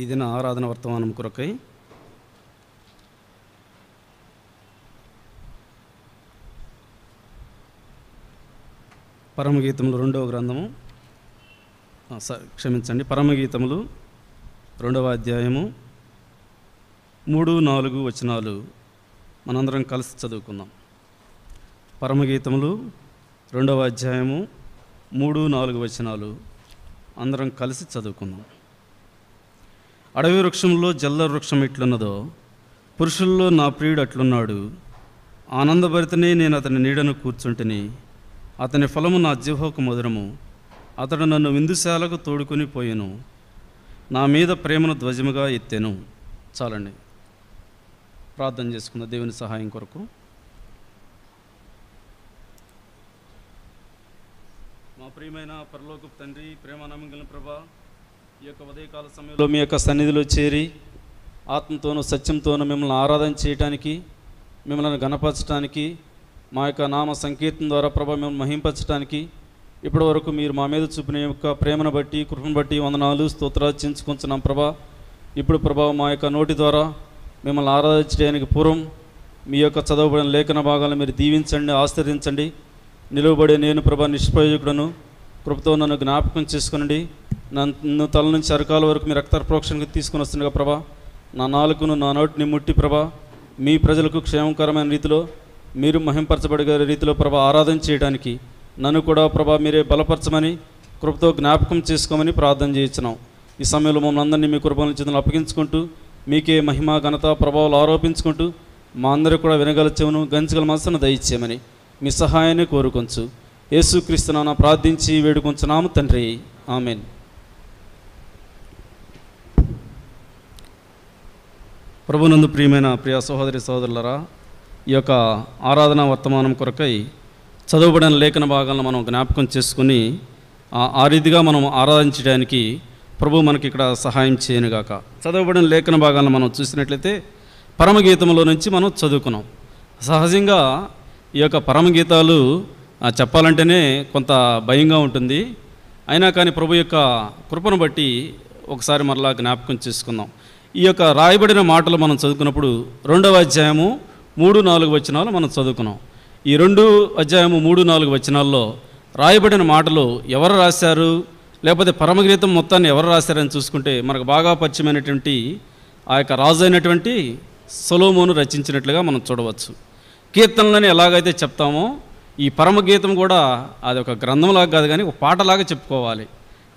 ఈ దిన ఆరాధన వర్తమానం కొరకై పరమగీతములు రెండవ గ్రంథము క్షమించండి పరమగీతములు రెండవ అధ్యాయము మూడు నాలుగు వచనాలు మనందరం కలిసి చదువుకుందాం పరమగీతములు రెండవ అధ్యాయము మూడు నాలుగు వచనాలు అందరం కలిసి చదువుకుందాం అడవి వృక్షంలో జల్ల వృక్షం ఎట్లున్నదో పురుషుల్లో నా ప్రియుడు అట్లున్నాడు ఆనందభరితనే నేను అతని నీడను కూర్చుంటిని అతని ఫలము నా జీహోకు మధురము అతడు నన్ను విందుశాలకు తోడుకొని పోయాను నా మీద ప్రేమను ధ్వజముగా ఎత్తాను చాలండి ప్రార్థన చేసుకున్న దేవుని సహాయం కొరకు మా ప్రియమైన పరలోకపు తండ్రి ప్రేమ నమ్మకం ప్రభా ఈ యొక్క ఉదయకాల సమయంలో మీ యొక్క సన్నిధిలో చేరి ఆత్మతోనూ సత్యంతోనూ మిమ్మల్ని ఆరాధన చేయటానికి మిమ్మల్ని గణపరచడానికి మా యొక్క నామ సంకీర్తన ద్వారా ప్రభ మిమ్మల్ని మహింపరచడానికి ఇప్పటి వరకు మీరు మా మీద చూపిన యొక్క ప్రేమను బట్టి కృపను బట్టి వందనాలు స్తోత్రాలు చించుకుంటున్నాం ప్రభా ఇప్పుడు ప్రభావ మా యొక్క నోటి ద్వారా మిమ్మల్ని ఆరాధించడానికి పూర్వం మీ యొక్క చదవబడిన లేఖన భాగాలను మీరు దీవించండి ఆశ్రదించండి నిలువబడే నేను ప్రభా నిష్ప్రయోజకుడను కృపతో నన్ను జ్ఞాపకం చేసుకునండి నన్ను తల నుంచి అరకాల వరకు మీ రక్త ప్రోక్షణకు తీసుకుని వస్తుండగా ప్రభా నా నాలుగును నా నోటిని ముట్టి ప్రభా మీ ప్రజలకు క్షేమకరమైన రీతిలో మీరు మహింపరచబడిన రీతిలో ప్రభా ఆరాధన చేయడానికి నన్ను కూడా ప్రభా మీరే బలపరచమని కృపతో జ్ఞాపకం చేసుకోమని ప్రార్థన చేయించినాం ఈ సమయంలో మమ్మల్ని అందరినీ మీ కృపణ చెందులు అప్పగించుకుంటూ మీకే మహిమ ఘనత ప్రభావాలు ఆరోపించుకుంటూ మా అందరూ కూడా వినగల చెవును గంచగల మనసును దయచేయమని మీ సహాయాన్ని కోరుకొంచు యేసుక్రీస్తు నాన్న ప్రార్థించి నాము తండ్రి ఆమెను ప్రభునందు ప్రియమైన ప్రియ సహోదరి సహోదరులరా ఈ యొక్క ఆరాధన వర్తమానం కొరకై చదువుబడిన లేఖన భాగాలను మనం జ్ఞాపకం చేసుకుని ఆ రీతిగా మనం ఆరాధించడానికి ప్రభు మనకి ఇక్కడ సహాయం చేయనుగాక చదవబడిన లేఖన భాగాలను మనం చూసినట్లయితే పరమగీతంలో నుంచి మనం చదువుకున్నాం సహజంగా ఈ యొక్క పరమగీతాలు చెప్పాలంటేనే కొంత భయంగా ఉంటుంది అయినా కానీ ప్రభు యొక్క కృపను బట్టి ఒకసారి మరలా జ్ఞాపకం చేసుకుందాం ఈ యొక్క రాయబడిన మాటలు మనం చదువుకున్నప్పుడు రెండవ అధ్యాయము మూడు నాలుగు వచనాలు మనం చదువుకున్నాం ఈ రెండు అధ్యాయము మూడు నాలుగు వచనాల్లో రాయబడిన మాటలు ఎవరు రాశారు లేకపోతే పరమగీతం మొత్తాన్ని ఎవరు రాశారని చూసుకుంటే మనకు బాగా పరిచయమైనటువంటి ఆ యొక్క రాజు అయినటువంటి సొలోమోను రచించినట్లుగా మనం చూడవచ్చు కీర్తనలని ఎలాగైతే చెప్తామో ఈ పరమగీతం కూడా అది ఒక గ్రంథంలాగా కాదు కానీ ఒక పాటలాగా చెప్పుకోవాలి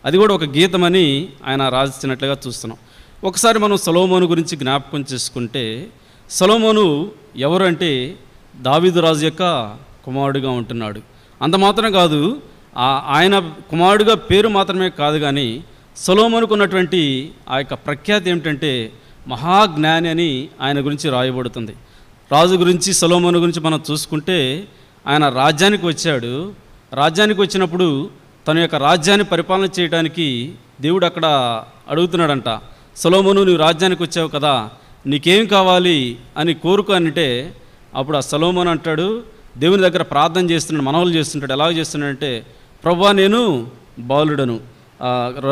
అది కూడా ఒక గీతమని ఆయన రాసినట్లుగా చూస్తున్నాం ఒకసారి మనం సలోమోను గురించి జ్ఞాపకం చేసుకుంటే సలోమోను ఎవరు అంటే దావీదురాజు యొక్క కుమారుడుగా ఉంటున్నాడు అంత మాత్రం కాదు ఆయన కుమారుడుగా పేరు మాత్రమే కాదు కానీ సొలోమోనుకు ఉన్నటువంటి ఆ యొక్క ప్రఖ్యాతి ఏమిటంటే మహాజ్ఞాని అని ఆయన గురించి రాయబడుతుంది రాజు గురించి సొలోమోను గురించి మనం చూసుకుంటే ఆయన రాజ్యానికి వచ్చాడు రాజ్యానికి వచ్చినప్పుడు తన యొక్క రాజ్యాన్ని పరిపాలన చేయడానికి దేవుడు అక్కడ అడుగుతున్నాడంట సొలోమోను నువ్వు రాజ్యానికి వచ్చావు కదా నీకేం కావాలి అని కోరుకు అంటే అప్పుడు ఆ సొలోమోను అంటాడు దేవుని దగ్గర ప్రార్థన చేస్తున్నాడు మనవలు చేస్తుంటాడు ఎలా చేస్తున్నాడంటే ప్రభా నేను బాలుడను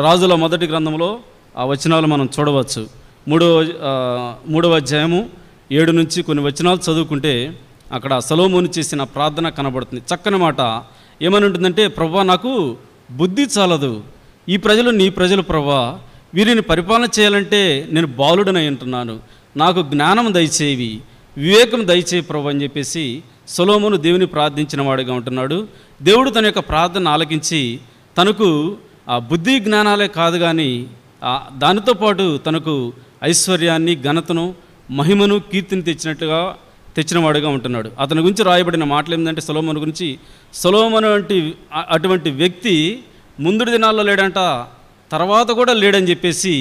రాజుల మొదటి గ్రంథంలో ఆ వచనాలు మనం చూడవచ్చు మూడవ మూడవ అధ్యాయము ఏడు నుంచి కొన్ని వచనాలు చదువుకుంటే అక్కడ సలోమోను చేసిన ప్రార్థన కనబడుతుంది చక్కని మాట ఏమని ఉంటుందంటే ప్రభా నాకు బుద్ధి చాలదు ఈ ప్రజలు నీ ప్రజలు ప్రభా వీరిని పరిపాలన చేయాలంటే నేను బాలుడనై అంటున్నాను నాకు జ్ఞానం దయచేవి వివేకం దయచే ప్రభు అని చెప్పేసి సొలోమును దేవుని ప్రార్థించిన వాడిగా ఉంటున్నాడు దేవుడు తన యొక్క ప్రార్థన ఆలకించి తనకు ఆ బుద్ధి జ్ఞానాలే కాదు కానీ దానితో పాటు తనకు ఐశ్వర్యాన్ని ఘనతను మహిమను కీర్తిని తెచ్చినట్టుగా తెచ్చినవాడుగా ఉంటున్నాడు అతని గురించి రాయబడిన మాటలు ఏంటంటే సొలోమను గురించి సొలోమను వంటి అటువంటి వ్యక్తి ముందు దినాల్లో లేడంట తర్వాత కూడా లేడని చెప్పేసి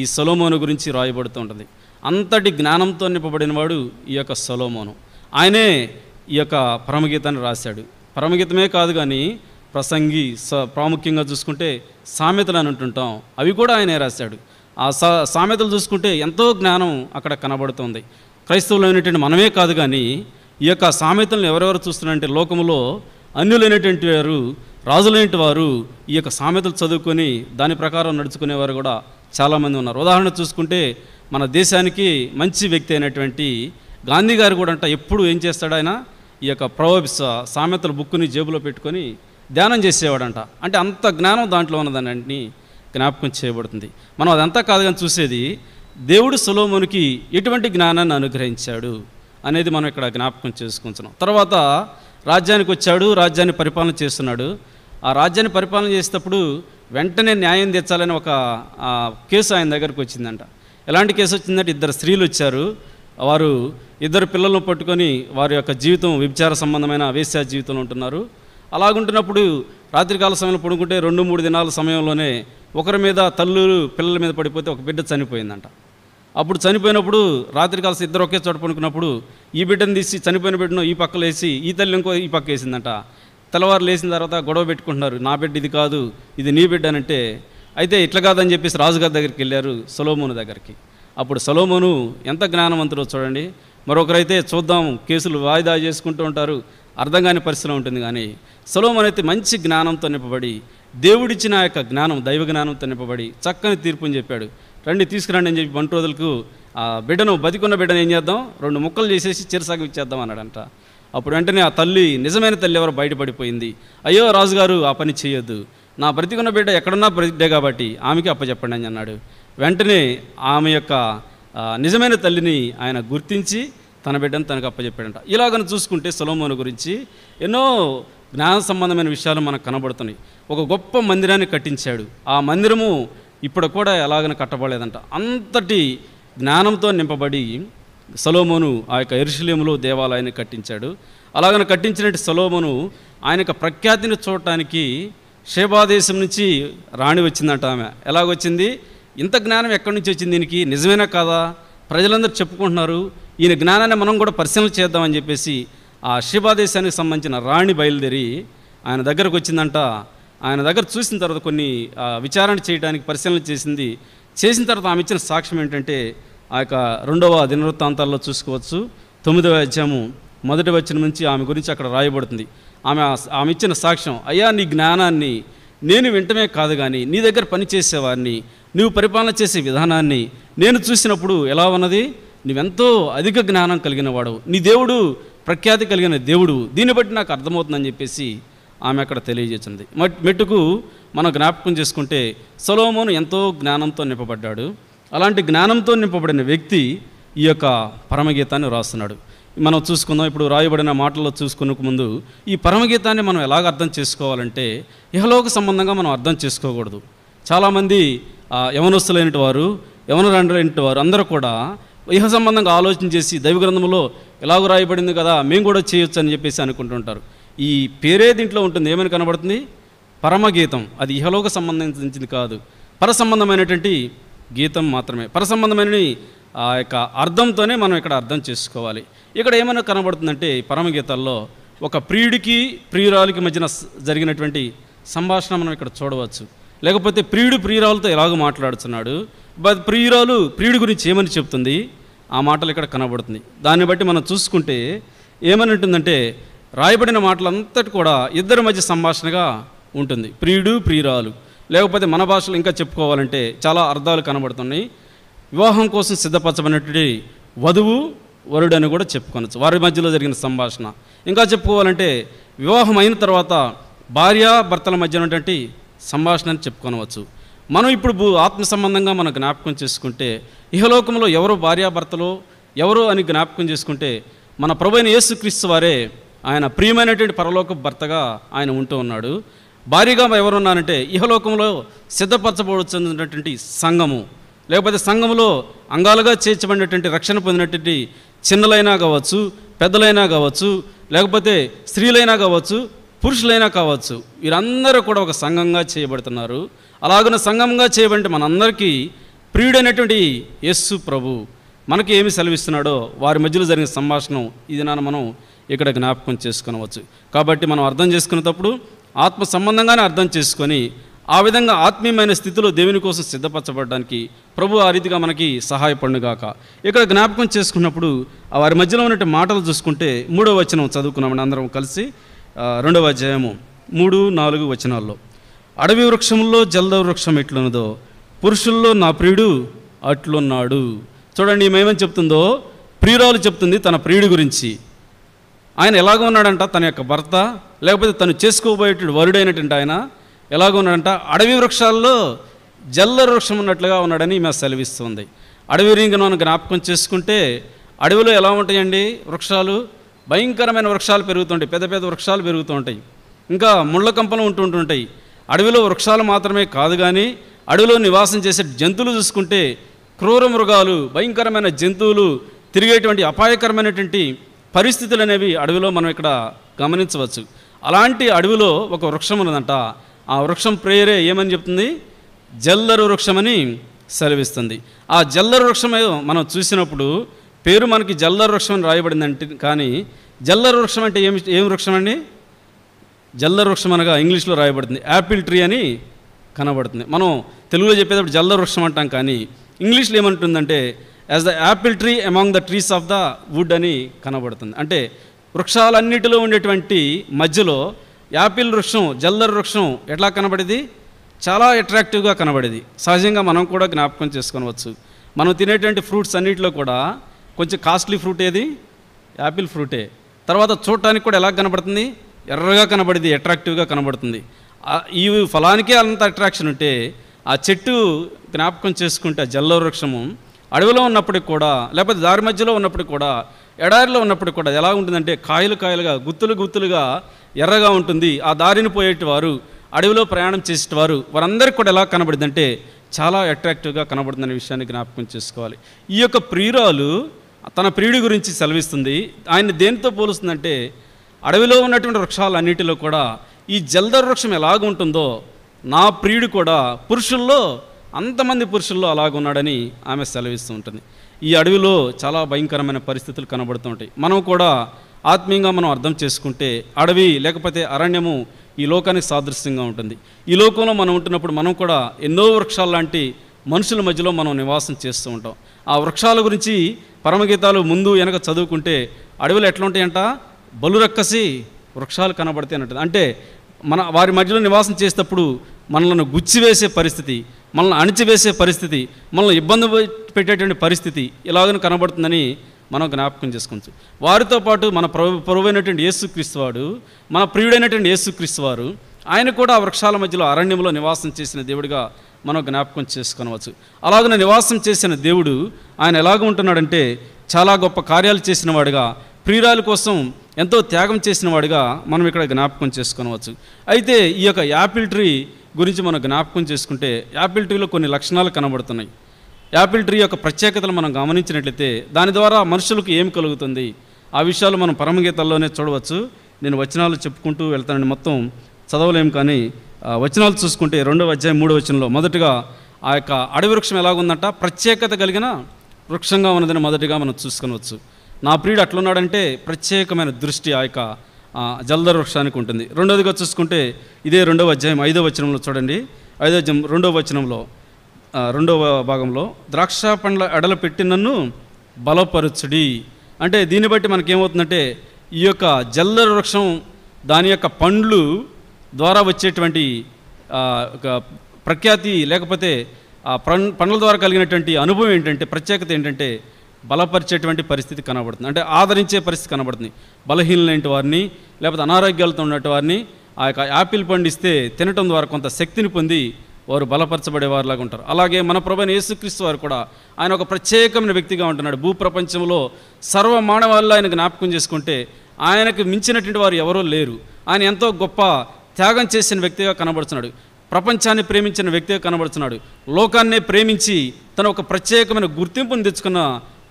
ఈ సొలోమోను గురించి రాయబడుతుంటుంది ఉంటుంది అంతటి జ్ఞానంతో నింపబడినవాడు ఈ యొక్క సొలోమోను ఆయనే ఈ యొక్క పరమగీతాన్ని రాశాడు పరమగీతమే కాదు కానీ ప్రసంగి స ప్రాముఖ్యంగా చూసుకుంటే సామెతలు అని అంటుంటాం అవి కూడా ఆయనే రాశాడు ఆ సా సామెతలు చూసుకుంటే ఎంతో జ్ఞానం అక్కడ కనబడుతుంది క్రైస్తవులు అయినటువంటి మనమే కాదు కానీ ఈ యొక్క సామెతలను ఎవరెవరు చూస్తున్నారంటే లోకంలో అన్యులైనటువంటి వారు రాజులైనటువంటి వారు ఈ యొక్క సామెతలు చదువుకొని దాని ప్రకారం నడుచుకునేవారు కూడా చాలామంది ఉన్నారు ఉదాహరణ చూసుకుంటే మన దేశానికి మంచి వ్యక్తి అయినటువంటి గాంధీ గారు కూడా అంట ఎప్పుడు ఏం చేస్తాడు ఆయన ఈ యొక్క ప్రవోబ్స్ సామెతల బుక్ని జేబులో పెట్టుకొని ధ్యానం చేసేవాడంట అంటే అంత జ్ఞానం దాంట్లో ఉన్నదాన్ని జ్ఞాపకం చేయబడుతుంది మనం అదంతా కాదు కానీ చూసేది దేవుడు సులోమునికి ఎటువంటి జ్ఞానాన్ని అనుగ్రహించాడు అనేది మనం ఇక్కడ జ్ఞాపకం చేసుకుంటున్నాం తర్వాత రాజ్యానికి వచ్చాడు రాజ్యాన్ని పరిపాలన చేస్తున్నాడు ఆ రాజ్యాన్ని పరిపాలన చేసేటప్పుడు వెంటనే న్యాయం తెచ్చాలని ఒక కేసు ఆయన దగ్గరకు వచ్చిందంట ఎలాంటి కేసు వచ్చిందంటే ఇద్దరు స్త్రీలు వచ్చారు వారు ఇద్దరు పిల్లలను పట్టుకొని వారి యొక్క జీవితం విభిచార సంబంధమైన వేశ్యా జీవితంలో ఉంటున్నారు అలాగుంటున్నప్పుడు రాత్రికాల సమయంలో పడుకుంటే రెండు మూడు దినాల సమయంలోనే ఒకరి మీద తల్లు పిల్లల మీద పడిపోతే ఒక బిడ్డ చనిపోయిందంట అప్పుడు చనిపోయినప్పుడు రాత్రి కాల్సి ఇద్దరు ఒకే చోట పనుకున్నప్పుడు ఈ బిడ్డను తీసి చనిపోయిన బిడ్డను ఈ పక్కలో వేసి ఈ తల్లి ఇంకో ఈ పక్క వేసిందంట తెల్లవారు లేచిన తర్వాత గొడవ పెట్టుకుంటున్నారు నా బిడ్డ ఇది కాదు ఇది నీ బిడ్డ అంటే అయితే ఇట్లా కాదని చెప్పేసి రాజుగారి దగ్గరికి వెళ్ళారు సొలోమోను దగ్గరికి అప్పుడు సొలోమోను ఎంత జ్ఞానవంతుడో చూడండి మరొకరైతే చూద్దాం కేసులు వాయిదా చేసుకుంటూ ఉంటారు అర్థం కాని పరిస్థితిలో ఉంటుంది కానీ సొలోమోన్ అయితే మంచి జ్ఞానంతో నింపబడి దేవుడిచ్చిన యొక్క జ్ఞానం దైవ జ్ఞానంతో నింపబడి చక్కని తీర్పుని చెప్పాడు రండి తీసుకురండి అని చెప్పి వంట రోజులకు ఆ బిడ్డను బతికున్న బిడ్డను ఏం చేద్దాం రెండు ముక్కలు చేసేసి చిరసాగు ఇచ్చేద్దాం అన్నాడంట అప్పుడు వెంటనే ఆ తల్లి నిజమైన తల్లి ఎవరు బయటపడిపోయింది అయ్యో రాజుగారు ఆ పని చేయొద్దు నా బ్రతికున్న బిడ్డ ఎక్కడున్నా బ్రతిడ్డే కాబట్టి ఆమెకి అప్పచెప్పండి అని అన్నాడు వెంటనే ఆమె యొక్క నిజమైన తల్లిని ఆయన గుర్తించి తన బిడ్డను తనకు అప్పచెప్పాడంట ఇలాగను చూసుకుంటే సొలోమోను గురించి ఎన్నో జ్ఞాన సంబంధమైన విషయాలు మనకు కనబడుతున్నాయి ఒక గొప్ప మందిరాన్ని కట్టించాడు ఆ మందిరము ఇప్పుడు కూడా ఎలాగని కట్టబడలేదంట అంతటి జ్ఞానంతో నింపబడి సలోమోను ఆ యొక్క ఎరుశల్యంలో దేవాలయాన్ని కట్టించాడు అలాగని కట్టించినట్టు సలోమోను ఆయన యొక్క ప్రఖ్యాతిని చూడటానికి దేశం నుంచి రాణి వచ్చిందంట ఆమె ఎలాగొచ్చింది ఇంత జ్ఞానం ఎక్కడి నుంచి వచ్చింది దీనికి నిజమేనా కాదా ప్రజలందరూ చెప్పుకుంటున్నారు ఈయన జ్ఞానాన్ని మనం కూడా పరిశీలన చేద్దామని చెప్పేసి ఆ దేశానికి సంబంధించిన రాణి బయలుదేరి ఆయన దగ్గరకు వచ్చిందంట ఆయన దగ్గర చూసిన తర్వాత కొన్ని విచారణ చేయడానికి పరిశీలన చేసింది చేసిన తర్వాత ఆమె ఇచ్చిన సాక్ష్యం ఏంటంటే ఆ యొక్క రెండవ దినవృత్తాంతాల్లో చూసుకోవచ్చు తొమ్మిదవ అధ్యాయము మొదటి వచ్చిన నుంచి ఆమె గురించి అక్కడ రాయబడుతుంది ఆమె ఆమె ఇచ్చిన సాక్ష్యం అయ్యా నీ జ్ఞానాన్ని నేను వింటమే కాదు కానీ నీ దగ్గర పనిచేసేవారిని నువ్వు పరిపాలన చేసే విధానాన్ని నేను చూసినప్పుడు ఎలా ఉన్నది నువ్వెంతో అధిక జ్ఞానం కలిగిన వాడు నీ దేవుడు ప్రఖ్యాతి కలిగిన దేవుడు దీన్ని బట్టి నాకు అర్థమవుతుందని చెప్పేసి ఆమె అక్కడ తెలియజేసింది మెట్టుకు మనం జ్ఞాపకం చేసుకుంటే సొలోమోను ఎంతో జ్ఞానంతో నింపబడ్డాడు అలాంటి జ్ఞానంతో నింపబడిన వ్యక్తి ఈ యొక్క పరమగీతాన్ని రాస్తున్నాడు మనం చూసుకుందాం ఇప్పుడు రాయబడిన మాటల్లో చూసుకునేకు ముందు ఈ పరమగీతాన్ని మనం ఎలాగ అర్థం చేసుకోవాలంటే ఇహలోక సంబంధంగా మనం అర్థం చేసుకోకూడదు చాలామంది యవనస్తులైన వారు యవనరండ్రులైనటి వారు అందరూ కూడా ఇహ సంబంధంగా ఆలోచన చేసి దైవ గ్రంథంలో ఎలాగో రాయబడింది కదా మేము కూడా చేయొచ్చు అని చెప్పేసి అనుకుంటుంటారు ఈ పేరే దీంట్లో ఉంటుంది ఏమని కనబడుతుంది పరమగీతం అది ఇహలోక సంబంధించింది కాదు పర సంబంధమైనటువంటి గీతం మాత్రమే పర సంబంధమైన ఆ యొక్క అర్థంతోనే మనం ఇక్కడ అర్థం చేసుకోవాలి ఇక్కడ ఏమైనా కనబడుతుందంటే పరమగీతాల్లో ఒక ప్రియుడికి ప్రియురాలికి మధ్యన జరిగినటువంటి సంభాషణ మనం ఇక్కడ చూడవచ్చు లేకపోతే ప్రియుడు ప్రియురాలతో ఎలాగో మాట్లాడుతున్నాడు బట్ ప్రియురాలు ప్రియుడి గురించి ఏమని చెప్తుంది ఆ మాటలు ఇక్కడ కనబడుతుంది దాన్ని బట్టి మనం చూసుకుంటే ఏమని ఉంటుందంటే రాయబడిన మాటలంతటి కూడా ఇద్దరి మధ్య సంభాషణగా ఉంటుంది ప్రియుడు ప్రియురాలు లేకపోతే మన భాషలో ఇంకా చెప్పుకోవాలంటే చాలా అర్థాలు కనబడుతున్నాయి వివాహం కోసం సిద్ధపరచబడినటువంటి వధువు వరుడు అని కూడా చెప్పుకోవచ్చు వారి మధ్యలో జరిగిన సంభాషణ ఇంకా చెప్పుకోవాలంటే వివాహం అయిన తర్వాత భార్య భర్తల మధ్య ఉన్నటువంటి సంభాషణ అని చెప్పుకొనవచ్చు మనం ఇప్పుడు భూ ఆత్మ సంబంధంగా మనం జ్ఞాపకం చేసుకుంటే ఇహలోకంలో ఎవరు భార్యాభర్తలు ఎవరు అని జ్ఞాపకం చేసుకుంటే మన అయిన యేసుక్రీస్తు వారే ఆయన ప్రియమైనటువంటి పరలోక భర్తగా ఆయన ఉంటూ ఉన్నాడు భారీగా ఎవరున్నారంటే ఇహలోకంలో సిద్ధపరచబడుతున్నటువంటి సంఘము లేకపోతే సంఘములో అంగాలుగా చేర్చబడినటువంటి రక్షణ పొందినటువంటి చిన్నలైనా కావచ్చు పెద్దలైనా కావచ్చు లేకపోతే స్త్రీలైనా కావచ్చు పురుషులైనా కావచ్చు వీరందరూ కూడా ఒక సంఘంగా చేయబడుతున్నారు అలాగన సంఘంగా చేయబడి మనందరికీ ప్రియుడైనటువంటి యస్సు ప్రభు మనకి ఏమి సెలవిస్తున్నాడో వారి మధ్యలో జరిగిన సంభాషణ ఇది నాన్న మనం ఇక్కడ జ్ఞాపకం చేసుకునవచ్చు కాబట్టి మనం అర్థం చేసుకునేటప్పుడు ఆత్మ సంబంధంగానే అర్థం చేసుకొని ఆ విధంగా ఆత్మీయమైన స్థితిలో దేవుని కోసం సిద్ధపరచబడడానికి ప్రభు ఆ రీతిగా మనకి సహాయపడుగాక ఇక్కడ జ్ఞాపకం చేసుకున్నప్పుడు వారి మధ్యలో ఉన్న మాటలు చూసుకుంటే మూడో వచనం చదువుకున్నామని అందరం కలిసి రెండవ అధ్యాయము మూడు నాలుగు వచనాల్లో అడవి వృక్షంలో జల్ద వృక్షం ఎట్లున్నదో పురుషుల్లో నా ప్రియుడు అట్లున్నాడు చూడండి మేమేం చెప్తుందో ప్రియురాలు చెప్తుంది తన ప్రియుడి గురించి ఆయన ఎలాగ ఉన్నాడంట తన యొక్క భర్త లేకపోతే తను చేసుకోబోయేటువంటి వరుడైనటువంటి ఆయన ఎలాగ ఉన్నాడంట అడవి వృక్షాల్లో జల్ల వృక్షం ఉన్నట్లుగా ఉన్నాడని ఈమె సెలవిస్తుంది అడవి రింగను జ్ఞాపకం చేసుకుంటే అడవిలో ఎలా ఉంటాయండి వృక్షాలు భయంకరమైన వృక్షాలు పెరుగుతుంటాయి పెద్ద పెద్ద వృక్షాలు పెరుగుతూ ఉంటాయి ఇంకా ముళ్ళ కంపలు ఉంటుంటుంటాయి అడవిలో వృక్షాలు మాత్రమే కాదు కానీ అడవిలో నివాసం చేసే జంతువులు చూసుకుంటే క్రూర మృగాలు భయంకరమైన జంతువులు తిరిగేటువంటి అపాయకరమైనటువంటి పరిస్థితులు అనేవి అడవిలో మనం ఇక్కడ గమనించవచ్చు అలాంటి అడవిలో ఒక వృక్షం ఉన్నదంట ఆ వృక్షం ప్రేయరే ఏమని చెప్తుంది జల్లరు వృక్షమని సెలవిస్తుంది ఆ జల్లరు వృక్షం మనం చూసినప్పుడు పేరు మనకి జల్లర వృక్షం అని రాయబడిందంటే కానీ జల్లర వృక్షం అంటే ఏమి ఏం వృక్షం అండి జల్లర వృక్షం అనగా ఇంగ్లీష్లో రాయబడుతుంది యాపిల్ ట్రీ అని కనబడుతుంది మనం తెలుగులో చెప్పేటప్పుడు జల్లర వృక్షం అంటాం కానీ ఇంగ్లీష్లో ఏమంటుందంటే as the apple tree among the trees of the wood అని కనబడుతుంది అంటే వృక్షాలన్నిటిలో ఉండేటువంటి మధ్యలో యాపిల్ వృక్షం జల్లర్ వృక్షం ఎట్లా కనబడేది చాలా అట్రాక్టివ్గా కనబడేది సహజంగా మనం కూడా జ్ఞాపకం చేసుకోవచ్చు మనం తినేటువంటి ఫ్రూట్స్ అన్నిటిలో కూడా కొంచెం కాస్ట్లీ ఫ్రూట్ ఏది యాపిల్ ఫ్రూటే తర్వాత చూడటానికి కూడా ఎలా కనబడుతుంది ఎర్రగా కనబడింది అట్రాక్టివ్గా కనబడుతుంది ఈ ఫలానికే అంత అట్రాక్షన్ ఉంటే ఆ చెట్టు జ్ఞాపకం చేసుకుంటే జల్ల వృక్షము అడవిలో ఉన్నప్పటికి కూడా లేకపోతే దారి మధ్యలో ఉన్నప్పటికి కూడా ఎడారిలో ఉన్నప్పటికి కూడా ఎలా ఉంటుందంటే కాయలు కాయలుగా గుత్తులు గుత్తులుగా ఎర్రగా ఉంటుంది ఆ దారిని పోయేటివారు అడవిలో ప్రయాణం చేసేటివారు వారందరికీ కూడా ఎలా కనబడిందంటే చాలా అట్రాక్టివ్గా కనబడుతుందనే విషయాన్ని జ్ఞాపకం చేసుకోవాలి ఈ యొక్క ప్రియురాలు తన ప్రియుడి గురించి సెలవిస్తుంది ఆయన దేనితో పోలుస్తుందంటే అడవిలో ఉన్నటువంటి వృక్షాలన్నిటిలో కూడా ఈ జల్దర్ వృక్షం ఎలాగుంటుందో నా ప్రియుడు కూడా పురుషుల్లో అంతమంది పురుషుల్లో అలాగున్నాడని ఆమె సెలవిస్తూ ఉంటుంది ఈ అడవిలో చాలా భయంకరమైన పరిస్థితులు కనబడుతూ ఉంటాయి మనం కూడా ఆత్మీయంగా మనం అర్థం చేసుకుంటే అడవి లేకపోతే అరణ్యము ఈ లోకానికి సాదృశ్యంగా ఉంటుంది ఈ లోకంలో మనం ఉంటున్నప్పుడు మనం కూడా ఎన్నో వృక్షాలు లాంటి మనుషుల మధ్యలో మనం నివాసం చేస్తూ ఉంటాం ఆ వృక్షాల గురించి పరమగీతాలు ముందు వెనక చదువుకుంటే అడవులు ఎట్లా ఉంటాయంట బలురక్కసి వృక్షాలు కనబడితే అంటే మన వారి మధ్యలో నివాసం చేసేటప్పుడు మనలను గుచ్చివేసే పరిస్థితి మనల్ని అణిచివేసే పరిస్థితి మనల్ని ఇబ్బంది పెట్టేటువంటి పరిస్థితి ఇలాగను కనబడుతుందని మనం జ్ఞాపకం చేసుకోవచ్చు వారితో పాటు మన ప్రభు ప్రభువైనటువంటి యేసుక్రీస్తు వాడు మన ప్రియుడైనటువంటి యేసుక్రీస్తు వారు ఆయన కూడా వృక్షాల మధ్యలో అరణ్యంలో నివాసం చేసిన దేవుడిగా మనం జ్ఞాపకం చేసుకోవచ్చు అలాగనే నివాసం చేసిన దేవుడు ఆయన ఎలాగ ఉంటున్నాడంటే చాలా గొప్ప కార్యాలు చేసిన వాడుగా ప్రియురాల కోసం ఎంతో త్యాగం చేసిన వాడిగా మనం ఇక్కడ జ్ఞాపకం చేసుకోవచ్చు అయితే ఈ యొక్క యాపిల్ ట్రీ గురించి మనం జ్ఞాపకం చేసుకుంటే యాపిల్ ట్రీలో కొన్ని లక్షణాలు కనబడుతున్నాయి యాపిల్ ట్రీ యొక్క ప్రత్యేకతలు మనం గమనించినట్లయితే దాని ద్వారా మనుషులకు ఏం కలుగుతుంది ఆ విషయాలు మనం పరమగీతల్లోనే చూడవచ్చు నేను వచనాలు చెప్పుకుంటూ వెళ్తానని మొత్తం చదవలేం కానీ వచనాలు చూసుకుంటే రెండవ అధ్యాయం మూడో వచనంలో మొదటగా ఆ యొక్క అడవి వృక్షం ఎలాగుందంట ప్రత్యేకత కలిగిన వృక్షంగా ఉన్నదని మొదటిగా మనం చూసుకొనవచ్చు నా ప్రియుడు అట్లున్నాడంటే ప్రత్యేకమైన దృష్టి ఆ యొక్క జల్దర్ వృక్షానికి ఉంటుంది రెండవదిగా చూసుకుంటే ఇదే రెండవ అధ్యాయం ఐదవ వచనంలో చూడండి ఐదవ అధ్యాయం రెండవ వచనంలో రెండవ భాగంలో ద్రాక్ష పండ్ల ఎడల పెట్టి నన్ను బలపరచుడి అంటే దీన్ని బట్టి మనకేమవుతుందంటే ఈ యొక్క జల్దర్ వృక్షం దాని యొక్క పండ్లు ద్వారా వచ్చేటువంటి ప్రఖ్యాతి లేకపోతే ఆ పండ్ల ద్వారా కలిగినటువంటి అనుభవం ఏంటంటే ప్రత్యేకత ఏంటంటే బలపరిచేటువంటి పరిస్థితి కనబడుతుంది అంటే ఆదరించే పరిస్థితి కనబడుతుంది బలహీనలైన వారిని లేకపోతే అనారోగ్యాలతో ఉన్నట్టు వారిని ఆ యొక్క యాపిల్ పండిస్తే తినటం ద్వారా కొంత శక్తిని పొంది వారు బలపరచబడేవారిలాగా ఉంటారు అలాగే మన ప్రభుని యేసుక్రీస్తు వారు కూడా ఆయన ఒక ప్రత్యేకమైన వ్యక్తిగా ఉంటున్నాడు భూప్రపంచంలో సర్వ మానవాళ్ళు ఆయన జ్ఞాపకం చేసుకుంటే ఆయనకు మించినటువంటి వారు ఎవరూ లేరు ఆయన ఎంతో గొప్ప త్యాగం చేసిన వ్యక్తిగా కనబడుతున్నాడు ప్రపంచాన్ని ప్రేమించిన వ్యక్తిగా కనబడుతున్నాడు లోకాన్నే ప్రేమించి తన ఒక ప్రత్యేకమైన గుర్తింపును తెచ్చుకున్న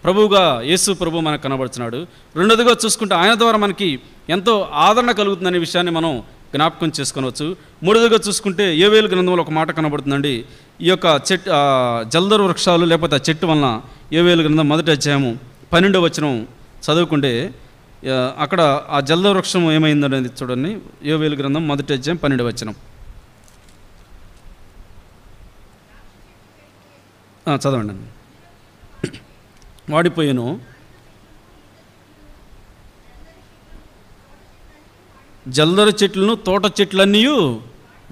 ప్రభువుగా యేసు ప్రభు మనకు కనబడుతున్నాడు రెండోదిగా చూసుకుంటే ఆయన ద్వారా మనకి ఎంతో ఆదరణ కలుగుతుందనే విషయాన్ని మనం జ్ఞాపకం చేసుకోవచ్చు మూడోదిగా చూసుకుంటే ఏవేలు గ్రంథంలో ఒక మాట కనబడుతుందండి ఈ యొక్క చెట్టు జల్దరు వృక్షాలు లేకపోతే ఆ చెట్టు వలన ఏవేలు గ్రంథం మొదటి అధ్యాయము పన్నెండో వచనం చదువుకుంటే అక్కడ ఆ జల్ద వృక్షం ఏమైందనేది చూడండి ఏవేలు గ్రంథం మొదటి అధ్యాయం పన్నెండు వచనం చదవండి వాడిపోయాను జల్దర చెట్లను తోట చెట్లన్నీ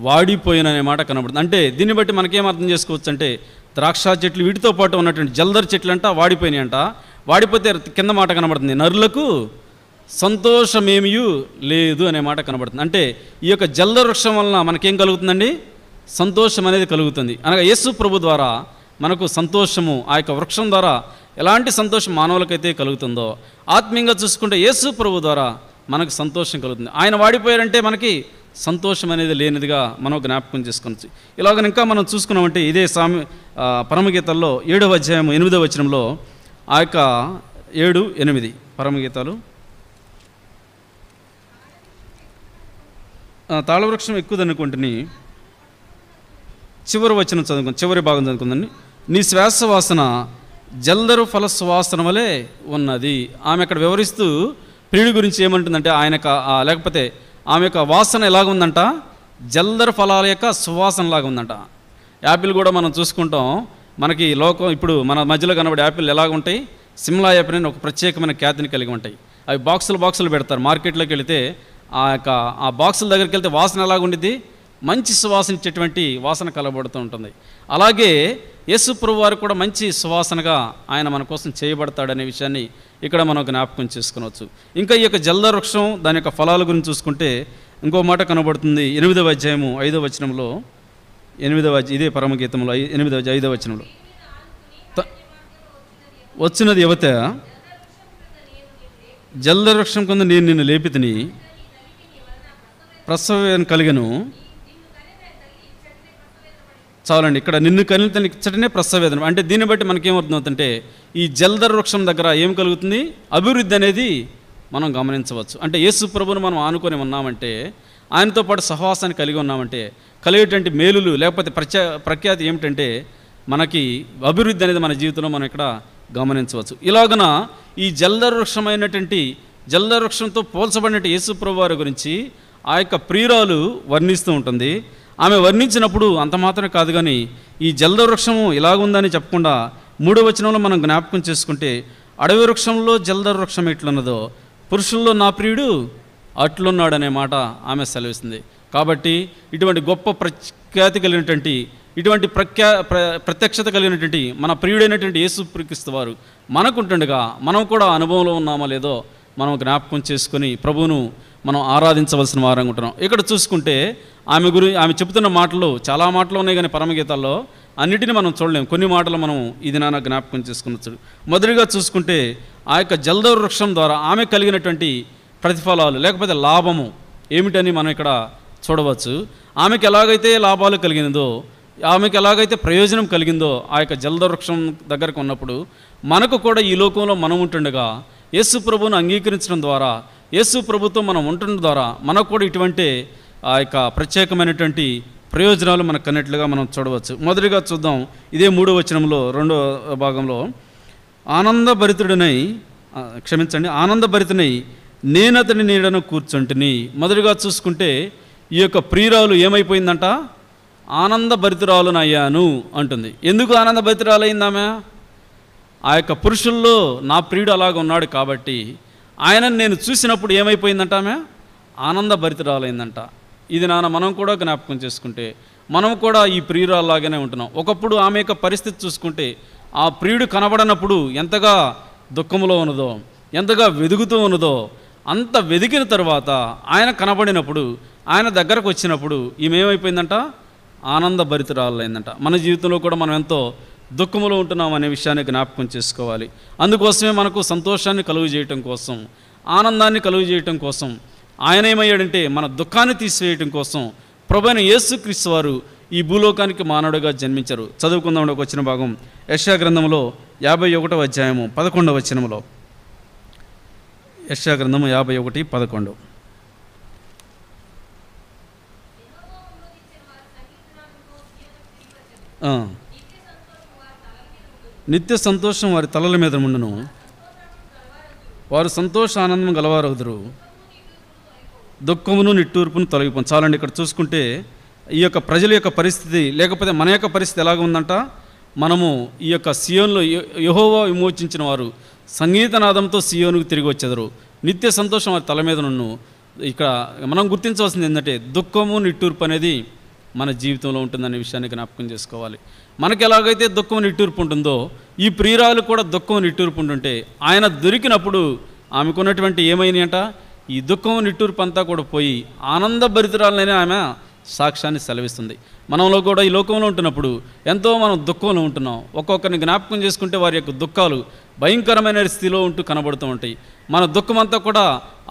వాడిపోయాను అనే మాట కనబడుతుంది అంటే దీన్ని బట్టి మనకేం అర్థం చేసుకోవచ్చు అంటే ద్రాక్ష చెట్లు వీటితో పాటు ఉన్నటువంటి జల్దర చెట్లు అంట వాడిపోయినాయి అంట వాడిపోతే కింద మాట కనబడుతుంది నరులకు సంతోషమేమియూ లేదు అనే మాట కనబడుతుంది అంటే ఈ యొక్క జల్దర వృక్షం వలన మనకేం కలుగుతుందండి సంతోషం అనేది కలుగుతుంది అనగా యేసు ప్రభు ద్వారా మనకు సంతోషము ఆ యొక్క వృక్షం ద్వారా ఎలాంటి సంతోషం మానవులకైతే కలుగుతుందో ఆత్మీయంగా చూసుకుంటే యేసు ప్రభు ద్వారా మనకు సంతోషం కలుగుతుంది ఆయన వాడిపోయారంటే మనకి సంతోషం అనేది లేనిదిగా మనం జ్ఞాపకం చేసుకోవచ్చు ఇలాగ ఇంకా మనం చూసుకున్నామంటే ఇదే సామి పరమగీతల్లో ఏడవ అధ్యాయం ఎనిమిదవ వచనంలో ఆ యొక్క ఏడు ఎనిమిది పరమగీతాలు తాళవృక్షం ఎక్కువదనుకుంటుని చివరి వచనం చదువుకుంది చివరి భాగం చదువుకుందండి నీ శ్వాస వాసన జల్దరు ఫల సువాసన వలె ఉన్నది ఆమె అక్కడ వివరిస్తూ ప్రియుడి గురించి ఏమంటుందంటే ఆయన లేకపోతే ఆమె యొక్క వాసన ఎలాగుందంట జల్దరు ఫలాల యొక్క సువాసన లాగా ఉందంట యాపిల్ కూడా మనం చూసుకుంటాం మనకి లోకం ఇప్పుడు మన మధ్యలో కనబడే యాపిల్ ఎలాగ ఉంటాయి సిమ్లా యాపిల్ అని ఒక ప్రత్యేకమైన ఖ్యాతిని కలిగి ఉంటాయి అవి బాక్సులు బాక్సులు పెడతారు మార్కెట్లోకి వెళితే ఆ యొక్క ఆ బాక్సుల దగ్గరికి వెళ్తే వాసన ఎలాగుండిద్ది మంచి సువాసన ఇచ్చేటువంటి వాసన కలబడుతూ ఉంటుంది అలాగే యేసు ప్రభు వారు కూడా మంచి సువాసనగా ఆయన మన కోసం చేయబడతాడనే విషయాన్ని ఇక్కడ మనం జ్ఞాపకం చేసుకోవచ్చు ఇంకా ఈ యొక్క జల్ద వృక్షం దాని యొక్క ఫలాల గురించి చూసుకుంటే ఇంకో మాట కనబడుతుంది ఎనిమిదవ అధ్యాయము ఐదవ వచనంలో ఎనిమిదవ ఇదే పరమగీతంలో ఎనిమిదవ ఐదవ వచనంలో వచ్చినది యువత జల్ద వృక్షం కింద నేను నిన్ను లేపితిని ప్రసవం కలిగను చాలండి ఇక్కడ నిన్ను కనులు తనకి ఇచ్చటనే ప్రసవేదనం అంటే దీన్ని బట్టి మనకేమవుతుందంటే ఈ జలధర వృక్షం దగ్గర ఏం కలుగుతుంది అభివృద్ధి అనేది మనం గమనించవచ్చు అంటే యేసు ప్రభును మనం ఆనుకొని ఉన్నామంటే ఆయనతో పాటు సహవాసాన్ని కలిగి ఉన్నామంటే కలిగేటువంటి మేలులు లేకపోతే ప్రఖ్యా ప్రఖ్యాతి ఏమిటంటే మనకి అభివృద్ధి అనేది మన జీవితంలో మనం ఇక్కడ గమనించవచ్చు ఇలాగన ఈ జలధర వృక్షమైనటువంటి జలధర వృక్షంతో పోల్చబడినట్టు యేసు ప్రభు వారి గురించి ఆ యొక్క ప్రియురాలు వర్ణిస్తూ ఉంటుంది ఆమె వర్ణించినప్పుడు అంత మాత్రమే కాదు కానీ ఈ వృక్షము ఇలాగుందని చెప్పకుండా మూడో వచనంలో మనం జ్ఞాపకం చేసుకుంటే అడవి వృక్షంలో వృక్షం ఎట్లున్నదో పురుషుల్లో నా ప్రియుడు అట్లున్నాడనే మాట ఆమె సెలవిస్తుంది కాబట్టి ఇటువంటి గొప్ప ప్రఖ్యాతి కలిగినటువంటి ఇటువంటి ప్రఖ్యా ప్ర ప్రత్యక్షత కలిగినటువంటి మన ప్రియుడైనటువంటి యేసు ప్రీకిస్తు వారు మనకుంటుండగా మనం కూడా అనుభవంలో ఉన్నామా లేదో మనం జ్ఞాపకం చేసుకొని ప్రభువును మనం ఆరాధించవలసిన వారు అనుకుంటున్నాం ఇక్కడ చూసుకుంటే ఆమె గురి ఆమె చెబుతున్న మాటలు చాలా మాటలు ఉన్నాయి కానీ పరమగీతాల్లో అన్నిటిని మనం చూడలేము కొన్ని మాటలు మనం ఇది నాన్న జ్ఞాపకం చేసుకున్నచ్చు మొదటిగా చూసుకుంటే ఆ యొక్క జలద వృక్షం ద్వారా ఆమె కలిగినటువంటి ప్రతిఫలాలు లేకపోతే లాభము ఏమిటని మనం ఇక్కడ చూడవచ్చు ఆమెకు ఎలాగైతే లాభాలు కలిగినదో ఆమెకు ఎలాగైతే ప్రయోజనం కలిగిందో ఆ యొక్క జలద వృక్షం దగ్గరకు ఉన్నప్పుడు మనకు కూడా ఈ లోకంలో మనం ఉంటుండగా యేసు ప్రభువును అంగీకరించడం ద్వారా యేసు ప్రభుత్వం మనం ఉండటం ద్వారా మనకు కూడా ఇటువంటి ఆ యొక్క ప్రత్యేకమైనటువంటి ప్రయోజనాలు మనకు కన్నట్లుగా మనం చూడవచ్చు మొదటిగా చూద్దాం ఇదే మూడో వచనంలో రెండో భాగంలో ఆనందభరితుడినై క్షమించండి ఆనందభరితునై నేను అతని నీడను కూర్చుంటుని మొదటిగా చూసుకుంటే ఈ యొక్క ప్రియురాలు ఏమైపోయిందంట ఆనంద నయ్యాను అంటుంది ఎందుకు ఆనందభరితురాలైందామె ఆ యొక్క పురుషుల్లో నా ప్రియుడు అలాగ ఉన్నాడు కాబట్టి ఆయనను నేను చూసినప్పుడు ఏమైపోయిందంట ఆమె ఆనంద భరితరాలైందంట ఇది నాన్న మనం కూడా జ్ఞాపకం చేసుకుంటే మనం కూడా ఈ ప్రియురాల్లాగానే ఉంటున్నాం ఒకప్పుడు ఆమె యొక్క పరిస్థితి చూసుకుంటే ఆ ప్రియుడు కనబడనప్పుడు ఎంతగా దుఃఖంలో ఉన్నదో ఎంతగా వెదుగుతూ ఉన్నదో అంత వెదికిన తర్వాత ఆయన కనబడినప్పుడు ఆయన దగ్గరకు వచ్చినప్పుడు ఈమె ఏమైపోయిందంట భరితరాలైందంట మన జీవితంలో కూడా మనం ఎంతో దుఃఖములో ఉంటున్నాం అనే విషయాన్ని జ్ఞాపకం చేసుకోవాలి అందుకోసమే మనకు సంతోషాన్ని కలుగు చేయటం కోసం ఆనందాన్ని కలుగు చేయటం కోసం ఆయన ఏమయ్యాడంటే మన దుఃఖాన్ని తీసివేయటం కోసం ప్రభైన యేసుక్రీస్తు వారు ఈ భూలోకానికి మానవుడిగా జన్మించారు చదువుకుందాం ఒక వచ్చిన భాగం యశా గ్రంథంలో యాభై ఒకటో అధ్యాయము పదకొండవ వచనంలో యశా గ్రంథము యాభై ఒకటి పదకొండు నిత్య సంతోషం వారి తలల మీద ఉండను వారు సంతోష ఆనందం గలవారవుదురు దుఃఖమును నిట్టూర్పును తొలగిపోను చాలండి ఇక్కడ చూసుకుంటే ఈ యొక్క ప్రజల యొక్క పరిస్థితి లేకపోతే మన యొక్క పరిస్థితి ఎలాగ ఉందంట మనము ఈ యొక్క సియోన్లో యహోవా విమోచించిన వారు సంగీతనాదంతో సియోనుకు తిరిగి వచ్చేదారు నిత్య సంతోషం వారి తల మీద నన్ను ఇక్కడ మనం గుర్తించవలసింది ఏంటంటే దుఃఖము నిట్టూర్పు అనేది మన జీవితంలో ఉంటుందనే విషయాన్ని జ్ఞాపకం చేసుకోవాలి మనకి ఎలాగైతే దుఃఖం నిట్టూర్పు ఉంటుందో ఈ ప్రియురాలు కూడా దుఃఖం నిట్టూర్పు ఉంటుంటే ఆయన దొరికినప్పుడు ఆమెకున్నటువంటి ఏమైంది అంట ఈ దుఃఖం నిట్టూర్పు అంతా కూడా పోయి భరితురాలనే ఆమె సాక్ష్యాన్ని సెలవిస్తుంది మనంలో కూడా ఈ లోకంలో ఉంటున్నప్పుడు ఎంతో మనం దుఃఖంలో ఉంటున్నాం ఒక్కొక్కరిని జ్ఞాపకం చేసుకుంటే వారి యొక్క దుఃఖాలు భయంకరమైన స్థితిలో ఉంటూ కనబడుతూ ఉంటాయి మన దుఃఖమంతా కూడా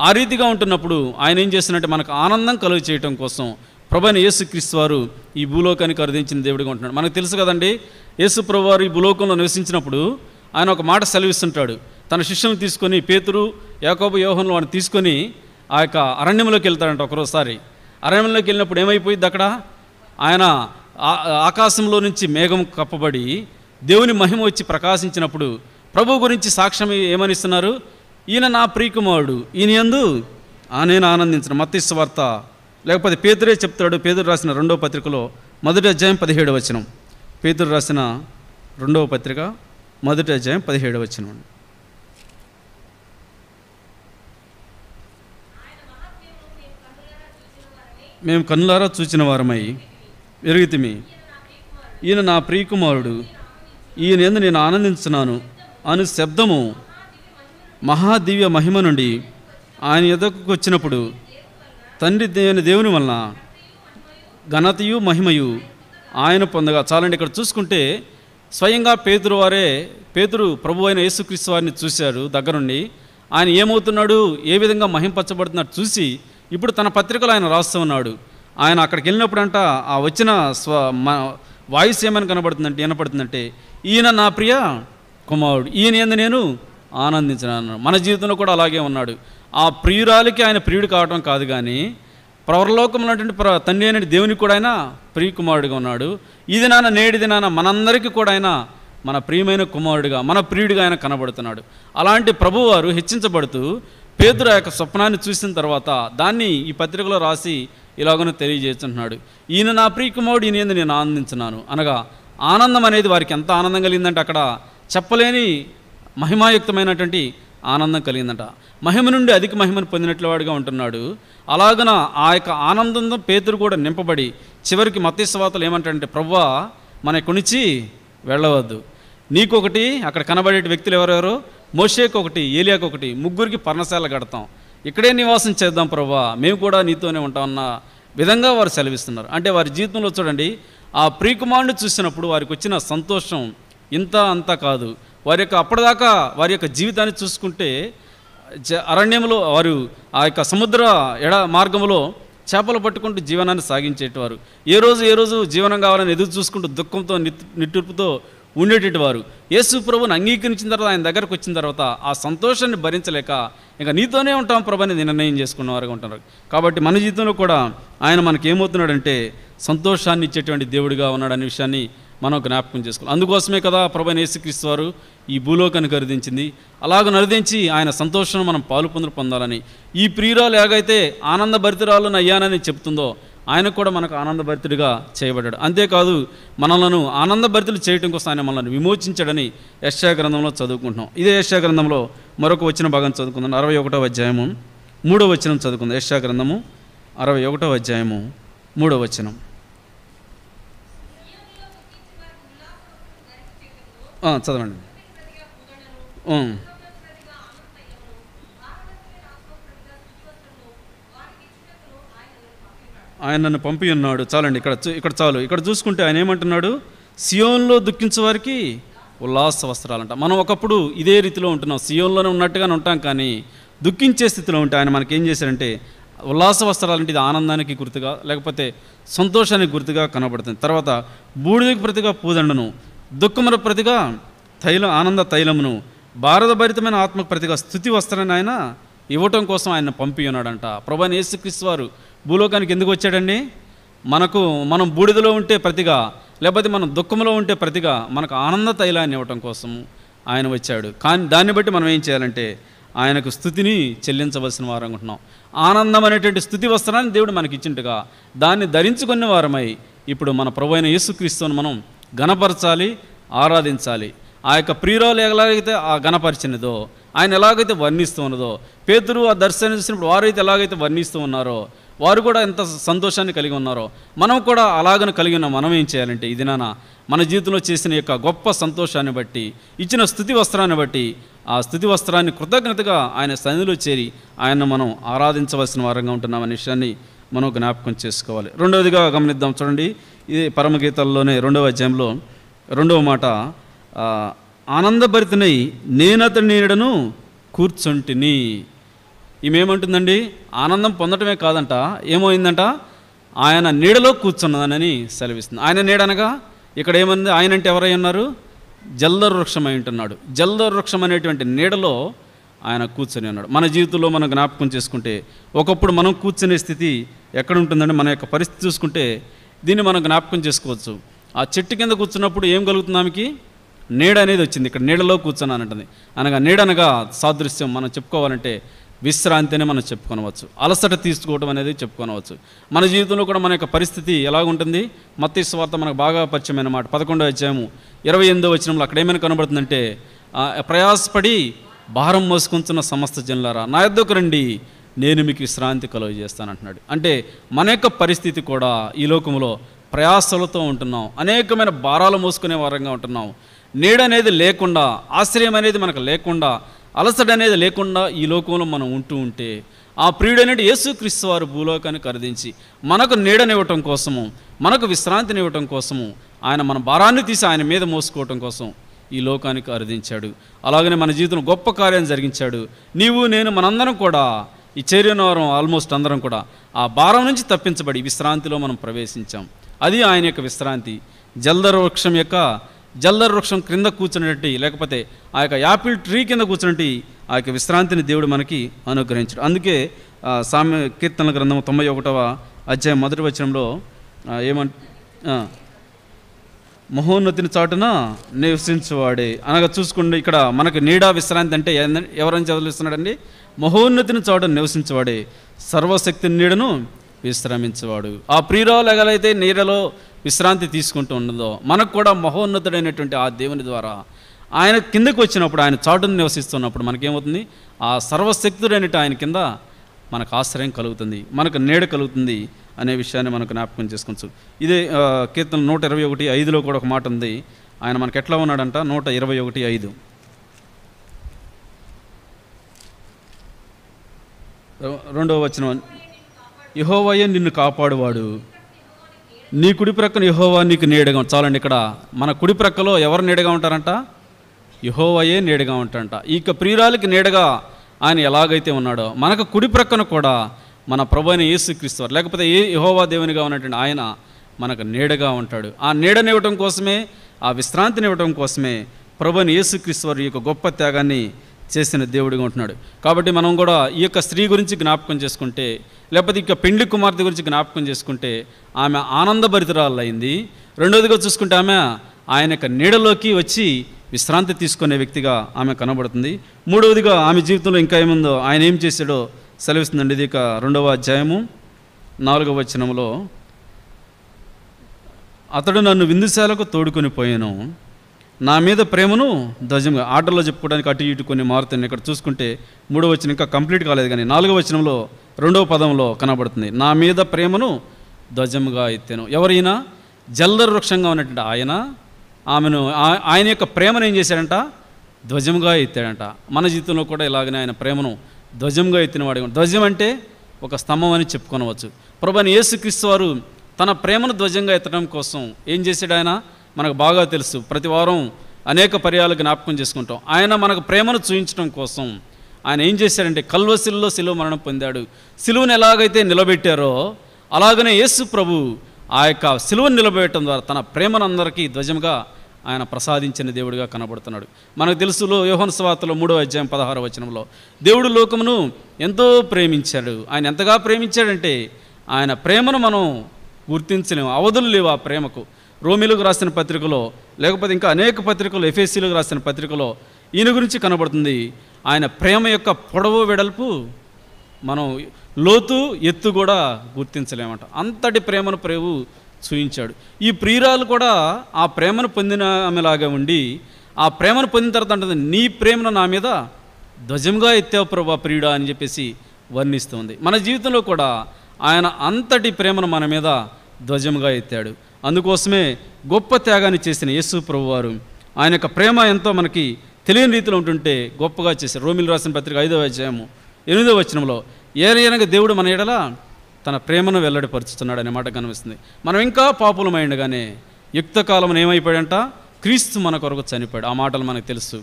ఆ రీతిగా ఉంటున్నప్పుడు ఆయన ఏం చేస్తున్నట్టే మనకు ఆనందం కలుగు చేయటం కోసం ప్రభైన యేసుక్రీస్తు వారు ఈ భూలోకానికి అరుదించిన దేవుడిగా ఉంటున్నాడు మనకు తెలుసు కదండి యేసు ప్రభు వారు ఈ భూలోకంలో నివసించినప్పుడు ఆయన ఒక మాట సెలవిస్తుంటాడు తన శిష్యులను తీసుకొని పేతురు యాకోబ యోహంలో వాడిని తీసుకొని ఆ యొక్క అరణ్యంలోకి వెళ్తాడంట ఒకరోసారి అరణ్యంలోకి వెళ్ళినప్పుడు ఏమైపోయింది అక్కడ ఆయన ఆకాశంలో నుంచి మేఘం కప్పబడి దేవుని మహిమ వచ్చి ప్రకాశించినప్పుడు ప్రభు గురించి సాక్ష్యం ఏమనిస్తున్నారు ఈయన నా ప్రియకుమారుడు ఈయన ఎందు నేను ఆనందించిన వార్త లేకపోతే పేదరే చెప్తాడు పేదరు రాసిన రెండవ పత్రికలో మొదటి అధ్యాయం పదిహేడు వచనం పేదరు రాసిన రెండవ పత్రిక మొదటి అధ్యాయం పదిహేడు వచనం మేము కన్నులారా చూచిన వారమై ఎరుగుతిమి ఈయన నా ప్రియకుమారుడు ఈయన ఎందు నేను ఆనందించున్నాను అని శబ్దము మహాదివ్య మహిమ నుండి ఆయన ఎదకు వచ్చినప్పుడు తండ్రి అయిన దేవుని వలన ఘనతయు మహిమయు ఆయన పొందగా చాలండి ఇక్కడ చూసుకుంటే స్వయంగా పేతురు వారే పేతురు ప్రభు అయిన యేసుక్రీస్తు వారిని చూశారు దగ్గరుండి ఆయన ఏమవుతున్నాడు ఏ విధంగా మహింపరచబడుతున్నాడు చూసి ఇప్పుడు తన పత్రికలు ఆయన రాస్తూ ఉన్నాడు ఆయన అక్కడికి వెళ్ళినప్పుడంట ఆ వచ్చిన స్వ వాయిస్ ఏమని కనబడుతుందంటే వినపడుతుందంటే ఈయన నా ప్రియ కుమారుడు ఈయన ఏంది నేను ఆనందించిన మన జీవితంలో కూడా అలాగే ఉన్నాడు ఆ ప్రియురాలికి ఆయన ప్రియుడు కావటం కాదు కానీ ప్రవరలోకం ప్ర తండ్రి అనే దేవునికి కూడా ఆయన ప్రియకుమారుడిగా ఉన్నాడు ఇది నాన్న నేడిది నాన్న మనందరికీ కూడా ఆయన మన ప్రియమైన కుమారుడిగా మన ప్రియుడిగా ఆయన కనబడుతున్నాడు అలాంటి ప్రభువారు హెచ్చించబడుతూ పేదరు యొక్క స్వప్నాన్ని చూసిన తర్వాత దాన్ని ఈ పత్రికలో రాసి ఇలాగను తెలియజేస్తున్నాడు ఈయన నా ప్రియకుమారుడు ఈయన నేను ఆనందించున్నాను అనగా ఆనందం అనేది వారికి ఎంత ఆనందం కలిగిందంటే అక్కడ చెప్పలేని మహిమాయుక్తమైనటువంటి ఆనందం కలిగిందట మహిమ నుండి అధిక మహిమను పొందినట్లు వాడిగా ఉంటున్నాడు అలాగన ఆ యొక్క ఆనందంతో పేతురు కూడా నింపబడి చివరికి మతీశ్వాతలు ఏమంటాడంటే ప్రవ్వా మన కొనిచి వెళ్ళవద్దు నీకొకటి అక్కడ కనబడే వ్యక్తులు ఎవరెవరు మోషేకు ఒకటి ఏలియాకు ఒకటి ముగ్గురికి పర్ణశాల కడతాం ఇక్కడే నివాసం చేద్దాం ప్రవ్వా మేము కూడా నీతోనే ఉంటామన్న విధంగా వారు సెలవిస్తున్నారు అంటే వారి జీవితంలో చూడండి ఆ ప్రీకుమారుని చూసినప్పుడు వారికి వచ్చిన సంతోషం ఇంత అంతా కాదు వారి యొక్క అప్పటిదాకా వారి యొక్క జీవితాన్ని చూసుకుంటే అరణ్యంలో వారు ఆ యొక్క సముద్ర ఎడ మార్గంలో చేపలు పట్టుకుంటూ జీవనాన్ని సాగించేటవారు ఏ రోజు ఏ రోజు జీవనం కావాలని ఎదురు చూసుకుంటూ దుఃఖంతో నిట్టుర్పుతో ఉండేటటువంటి వారు యేసు ప్రభుని అంగీకరించిన తర్వాత ఆయన దగ్గరకు వచ్చిన తర్వాత ఆ సంతోషాన్ని భరించలేక ఇంకా నీతోనే ఉంటాం ప్రభు అని నిర్ణయం చేసుకున్న వారుగా ఉంటున్నారు కాబట్టి మన జీవితంలో కూడా ఆయన మనకేమవుతున్నాడంటే సంతోషాన్ని ఇచ్చేటువంటి దేవుడిగా ఉన్నాడు అనే విషయాన్ని మనం జ్ఞాపకం చేసుకోవాలి అందుకోసమే కదా ప్రభు యేసుక్రీస్తు వారు ఈ భూలోకాన్ని కరిదించింది అలాగ నరిదించి ఆయన సంతోషం మనం పాలు పొందులు పొందాలని ఈ ప్రియురాలు ఏగైతే ఆనంద భరితురాలను అయ్యానని చెప్తుందో ఆయన కూడా మనకు ఆనంద భరితుడిగా చేయబడ్డాడు అంతేకాదు మనలను ఆనంద భరితులు చేయటం కోసం ఆయన మనల్ని విమోచించాడని యశా గ్రంథంలో చదువుకుంటున్నాం ఇదే యశా గ్రంథంలో మరొక వచ్చిన భాగం చదువుకుందాం అరవై ఒకటో అధ్యాయము మూడో వచనం చదువుకుందాం యశా గ్రంథము అరవై ఒకటో అధ్యాయము మూడో వచనం చదవండి ఆయన నన్ను పంపి ఉన్నాడు చాలండి ఇక్కడ ఇక్కడ చాలు ఇక్కడ చూసుకుంటే ఆయన ఏమంటున్నాడు సియోన్లో దుఃఖించే వారికి ఉల్లాస వస్త్రాలంట మనం ఒకప్పుడు ఇదే రీతిలో ఉంటున్నాం సియోన్లోనే ఉన్నట్టుగానే ఉంటాం కానీ దుఃఖించే స్థితిలో ఉంటే ఆయన మనకేం చేశారంటే ఉల్లాస వస్త్రాలంటే ఇది ఆనందానికి గుర్తుగా లేకపోతే సంతోషానికి గుర్తుగా కనబడుతుంది తర్వాత బూడిదకి ప్రతిగా పూదండను దుఃఖముల ప్రతిగా తైలం ఆనంద తైలమును భారతభరితమైన ఆత్మకు ప్రతిగా స్థుతి వస్త్రాన్ని ఆయన ఇవ్వటం కోసం ఆయన పంపి ఉన్నాడంట ప్రభాని యేసుక్రీస్తు వారు భూలోకానికి ఎందుకు వచ్చాడండి మనకు మనం బూడిదలో ఉంటే ప్రతిగా లేకపోతే మనం దుఃఖంలో ఉంటే ప్రతిగా మనకు ఆనంద తైలాన్ని ఇవ్వటం కోసం ఆయన వచ్చాడు కానీ దాన్ని బట్టి మనం ఏం చేయాలంటే ఆయనకు స్థుతిని చెల్లించవలసిన వారు అనుకుంటున్నాం ఆనందం అనేటువంటి స్థుతి వస్త్రాన్ని దేవుడు మనకిచ్చింటుగా దాన్ని ధరించుకునే వారమై ఇప్పుడు మన ప్రభు అయిన యేసుక్రీస్తుని మనం గణపరచాలి ఆరాధించాలి ఆ యొక్క ప్రియురాలు ఎలాగైతే ఆ గణపరిచినదో ఆయన ఎలాగైతే వర్ణిస్తూ ఉన్నదో పేతురు ఆ దర్శనం చేసినప్పుడు వారైతే ఎలాగైతే వర్ణిస్తూ ఉన్నారో వారు కూడా ఎంత సంతోషాన్ని కలిగి ఉన్నారో మనం కూడా అలాగని కలిగి ఉన్న మనం ఏం చేయాలంటే ఇది నాన్న మన జీవితంలో చేసిన యొక్క గొప్ప సంతోషాన్ని బట్టి ఇచ్చిన స్థుతి వస్త్రాన్ని బట్టి ఆ స్థుతి వస్త్రాన్ని కృతజ్ఞతగా ఆయన సన్నిధిలో చేరి ఆయన మనం ఆరాధించవలసిన వారంగా ఉంటున్నామనే విషయాన్ని మనం జ్ఞాపకం చేసుకోవాలి రెండవదిగా గమనిద్దాం చూడండి ఇది పరమగీతల్లోనే రెండవ అధ్యాయంలో రెండవ మాట ఆనందభరితనై నేనతని నీడను కూర్చుంటిని ఈమెమంటుందండి ఆనందం పొందటమే కాదంట ఏమైందంట ఆయన నీడలో కూర్చున్నదనని సెలవిస్తుంది ఆయన నీడనగా ఇక్కడ ఏమంది ఆయన అంటే ఎవరై ఉన్నారు జల్దర్ వృక్షం అయి ఉంటున్నాడు జల్దర్ వృక్షం అనేటువంటి నీడలో ఆయన కూర్చొని ఉన్నాడు మన జీవితంలో మనం జ్ఞాపకం చేసుకుంటే ఒకప్పుడు మనం కూర్చునే స్థితి ఎక్కడ ఉంటుందంటే మన యొక్క పరిస్థితి చూసుకుంటే దీన్ని మనం జ్ఞాపకం చేసుకోవచ్చు ఆ చెట్టు కింద కూర్చున్నప్పుడు ఏం కలుగుతుంది ఆమెకి నీడ అనేది వచ్చింది ఇక్కడ నీడలో కూర్చున్నాను అంటుంది అనగా నీడనగా సాదృశ్యం మనం చెప్పుకోవాలంటే విశ్రాంతి అని మనం చెప్పుకోనవచ్చు అలసట తీసుకోవడం అనేది చెప్పుకోనవచ్చు మన జీవితంలో కూడా మన యొక్క పరిస్థితి ఎలా ఉంటుంది మత్తి స్వార్త మనకు బాగా పరిచయం అన్నమాట పదకొండో అధ్యాయము ఇరవై ఎనిమిదో వచ్చినప్పుడు అక్కడ ఏమైనా కనబడుతుందంటే ప్రయాసపడి భారం మోసుకుంటున్న సమస్త జనులారా నా యొద్దకు రండి నేను మీకు విశ్రాంతి చేస్తాను అంటున్నాడు అంటే మన యొక్క పరిస్థితి కూడా ఈ లోకంలో ప్రయాసలతో ఉంటున్నాం అనేకమైన భారాలు మోసుకునే వారంగా ఉంటున్నాం నీడనేది లేకుండా ఆశ్రయం అనేది మనకు లేకుండా అలసట అనేది లేకుండా ఈ లోకంలో మనం ఉంటూ ఉంటే ఆ అనేది యేసుక్రీస్తు వారు భూలోకాన్ని కరిదించి మనకు నీడనివ్వటం కోసము మనకు విశ్రాంతినివ్వటం కోసము ఆయన మన భారాన్ని తీసి ఆయన మీద మోసుకోవటం కోసం ఈ లోకానికి అరుదించాడు అలాగనే మన జీవితంలో గొప్ప కార్యం జరిగించాడు నీవు నేను మనందరం కూడా ఈ చర్యనవరం ఆల్మోస్ట్ అందరం కూడా ఆ భారం నుంచి తప్పించబడి విశ్రాంతిలో మనం ప్రవేశించాం అది ఆయన యొక్క విశ్రాంతి జల్దర వృక్షం యొక్క జల్దర వృక్షం క్రింద కూర్చున్నట్టు లేకపోతే ఆ యొక్క యాపిల్ ట్రీ కింద కూర్చున్నట్టు ఆ యొక్క విశ్రాంతిని దేవుడు మనకి అనుగ్రహించాడు అందుకే సామ్య కీర్తనల గ్రంథం తొంభై ఒకటవ అధ్యాయం మొదటి వచనంలో ఏమంట మహోన్నతిని చాటున నివసించువాడే అనగా చూసుకుంటే ఇక్కడ మనకు నీడా విశ్రాంతి అంటే ఎవరైనా ఇస్తున్నాడండి మహోన్నతిని చోట నివసించేవాడే సర్వశక్తి నీడను విశ్రమించేవాడు ఆ ఎగలైతే నీడలో విశ్రాంతి తీసుకుంటూ ఉండదో మనకు కూడా మహోన్నతుడైనటువంటి ఆ దేవుని ద్వారా ఆయన కిందకు వచ్చినప్పుడు ఆయన చాటును నివసిస్తున్నప్పుడు మనకేమవుతుంది ఆ సర్వశక్తుడైనట్టు ఆయన కింద మనకు ఆశ్రయం కలుగుతుంది మనకు నీడ కలుగుతుంది అనే విషయాన్ని మనకు జ్ఞాపకం చేసుకోవచ్చు ఇదే కీర్తన నూట ఇరవై ఒకటి ఐదులో కూడా ఒక మాట ఉంది ఆయన మనకు ఎట్లా ఉన్నాడంట నూట ఇరవై ఒకటి ఐదు రెండవ వచనం యహోవాయే నిన్ను కాపాడువాడు నీ కుడి ప్రక్కన యహోవా నీకు నీడగా చాలండి ఇక్కడ మన కుడి ప్రక్కలో ఎవరు నీడగా ఉంటారంట యహోవయే నీడగా ఉంటారంట ఇక ప్రియురాలకి నీడగా ఆయన ఎలాగైతే ఉన్నాడో మనకు కుడి ప్రక్కన కూడా మన ప్రభు అయిన యేసుక్రీస్తు లేకపోతే ఏ యహోవా దేవునిగా ఉన్నటువంటి ఆయన మనకు నీడగా ఉంటాడు ఆ నీడనివ్వటం కోసమే ఆ విశ్రాంతినివ్వటం కోసమే ప్రభుని యేసుక్రీస్తు యొక్క గొప్ప త్యాగాన్ని చేసిన దేవుడిగా ఉంటున్నాడు కాబట్టి మనం కూడా ఈ యొక్క స్త్రీ గురించి జ్ఞాపకం చేసుకుంటే లేకపోతే ఇక పెండ్లి కుమార్తె గురించి జ్ఞాపకం చేసుకుంటే ఆమె ఆనందభరితురాలైంది రెండోదిగా చూసుకుంటే ఆమె ఆయన యొక్క నీడలోకి వచ్చి విశ్రాంతి తీసుకునే వ్యక్తిగా ఆమె కనబడుతుంది మూడవదిగా ఆమె జీవితంలో ఇంకా ఏముందో ఆయన ఏం చేశాడో సెలవిస్తుందండి ఇది ఇక రెండవ అధ్యాయము నాలుగవ వచనంలో అతడు నన్ను విందుశాలకు తోడుకొని పోయాను నా మీద ప్రేమను ధ్వజంగా ఆటల్లో చెప్పుకోవడానికి అటు ఇటు కొన్ని మారుతుంది ఇక్కడ చూసుకుంటే మూడో వచనం ఇంకా కంప్లీట్ కాలేదు కానీ నాలుగో వచనంలో రెండవ పదంలో కనబడుతుంది నా మీద ప్రేమను ధ్వజముగా ఎత్తాను ఎవరైనా జల్దర్ వృక్షంగా ఉన్నటువంటి ఆయన ఆమెను ఆయన యొక్క ప్రేమను ఏం చేశాడంట ధ్వజముగా ఎత్తాడంట మన జీవితంలో కూడా ఇలాగనే ఆయన ప్రేమను ధ్వజంగా ఎత్తిన వాడు ధ్వజం అంటే ఒక స్తంభం అని చెప్పుకొనవచ్చు ప్రభాని యేసుక్రీస్తు వారు తన ప్రేమను ధ్వజంగా ఎత్తడం కోసం ఏం చేశాడు ఆయన మనకు బాగా తెలుసు ప్రతి వారం అనేక పర్యాలు జ్ఞాపకం చేసుకుంటాం ఆయన మనకు ప్రేమను చూయించడం కోసం ఆయన ఏం చేశాడంటే కల్వశిల్లో శిలువ మరణం పొందాడు సిలువను ఎలాగైతే నిలబెట్టారో అలాగనే యేసు ప్రభు ఆ యొక్క సిలువను నిలబెట్టడం ద్వారా తన ప్రేమను అందరికీ ధ్వజంగా ఆయన ప్రసాదించిన దేవుడిగా కనబడుతున్నాడు మనకు తెలుసులో యోహన్ స్వార్తలో మూడో అధ్యాయం పదహారో వచనంలో దేవుడు లోకమును ఎంతో ప్రేమించాడు ఆయన ఎంతగా ప్రేమించాడంటే ఆయన ప్రేమను మనం గుర్తించలేము అవధులు లేవు ఆ ప్రేమకు రోమిలకు రాసిన పత్రికలో లేకపోతే ఇంకా అనేక పత్రికలు ఎఫ్ఎస్సీలకు రాసిన పత్రికలో ఈయన గురించి కనబడుతుంది ఆయన ప్రేమ యొక్క పొడవు వెడల్పు మనం లోతు ఎత్తు కూడా గుర్తించలేమంట అంతటి ప్రేమను ప్రేవు చూయించాడు ఈ ప్రియురాలు కూడా ఆ ప్రేమను పొందిన ఆమెలాగా ఉండి ఆ ప్రేమను పొందిన తర్వాత అంటుంది నీ ప్రేమను నా మీద ధ్వజంగా ఎత్తావు ప్రభా ప్రియుడా అని చెప్పేసి వర్ణిస్తుంది మన జీవితంలో కూడా ఆయన అంతటి ప్రేమను మన మీద ధ్వజముగా ఎత్తాడు అందుకోసమే గొప్ప త్యాగాన్ని చేసిన యేసు ప్రభువారు ఆయన యొక్క ప్రేమ ఎంతో మనకి తెలియని రీతిలో ఉంటుంటే గొప్పగా చేశారు రోమిలు రాసిన పత్రిక ఐదవ అధ్యాయము ఎనిమిదవ వచనంలో ఏరైనగా దేవుడు మన ఎడల తన ప్రేమను వెల్లడిపరుచుతున్నాడు అనే మాట కనిపిస్తుంది మనం ఇంకా పాపులమైండగానే యుక్త కాలం ఏమైపోయాడంట క్రీస్తు మన కొరకు చనిపోయాడు ఆ మాటలు మనకు తెలుసు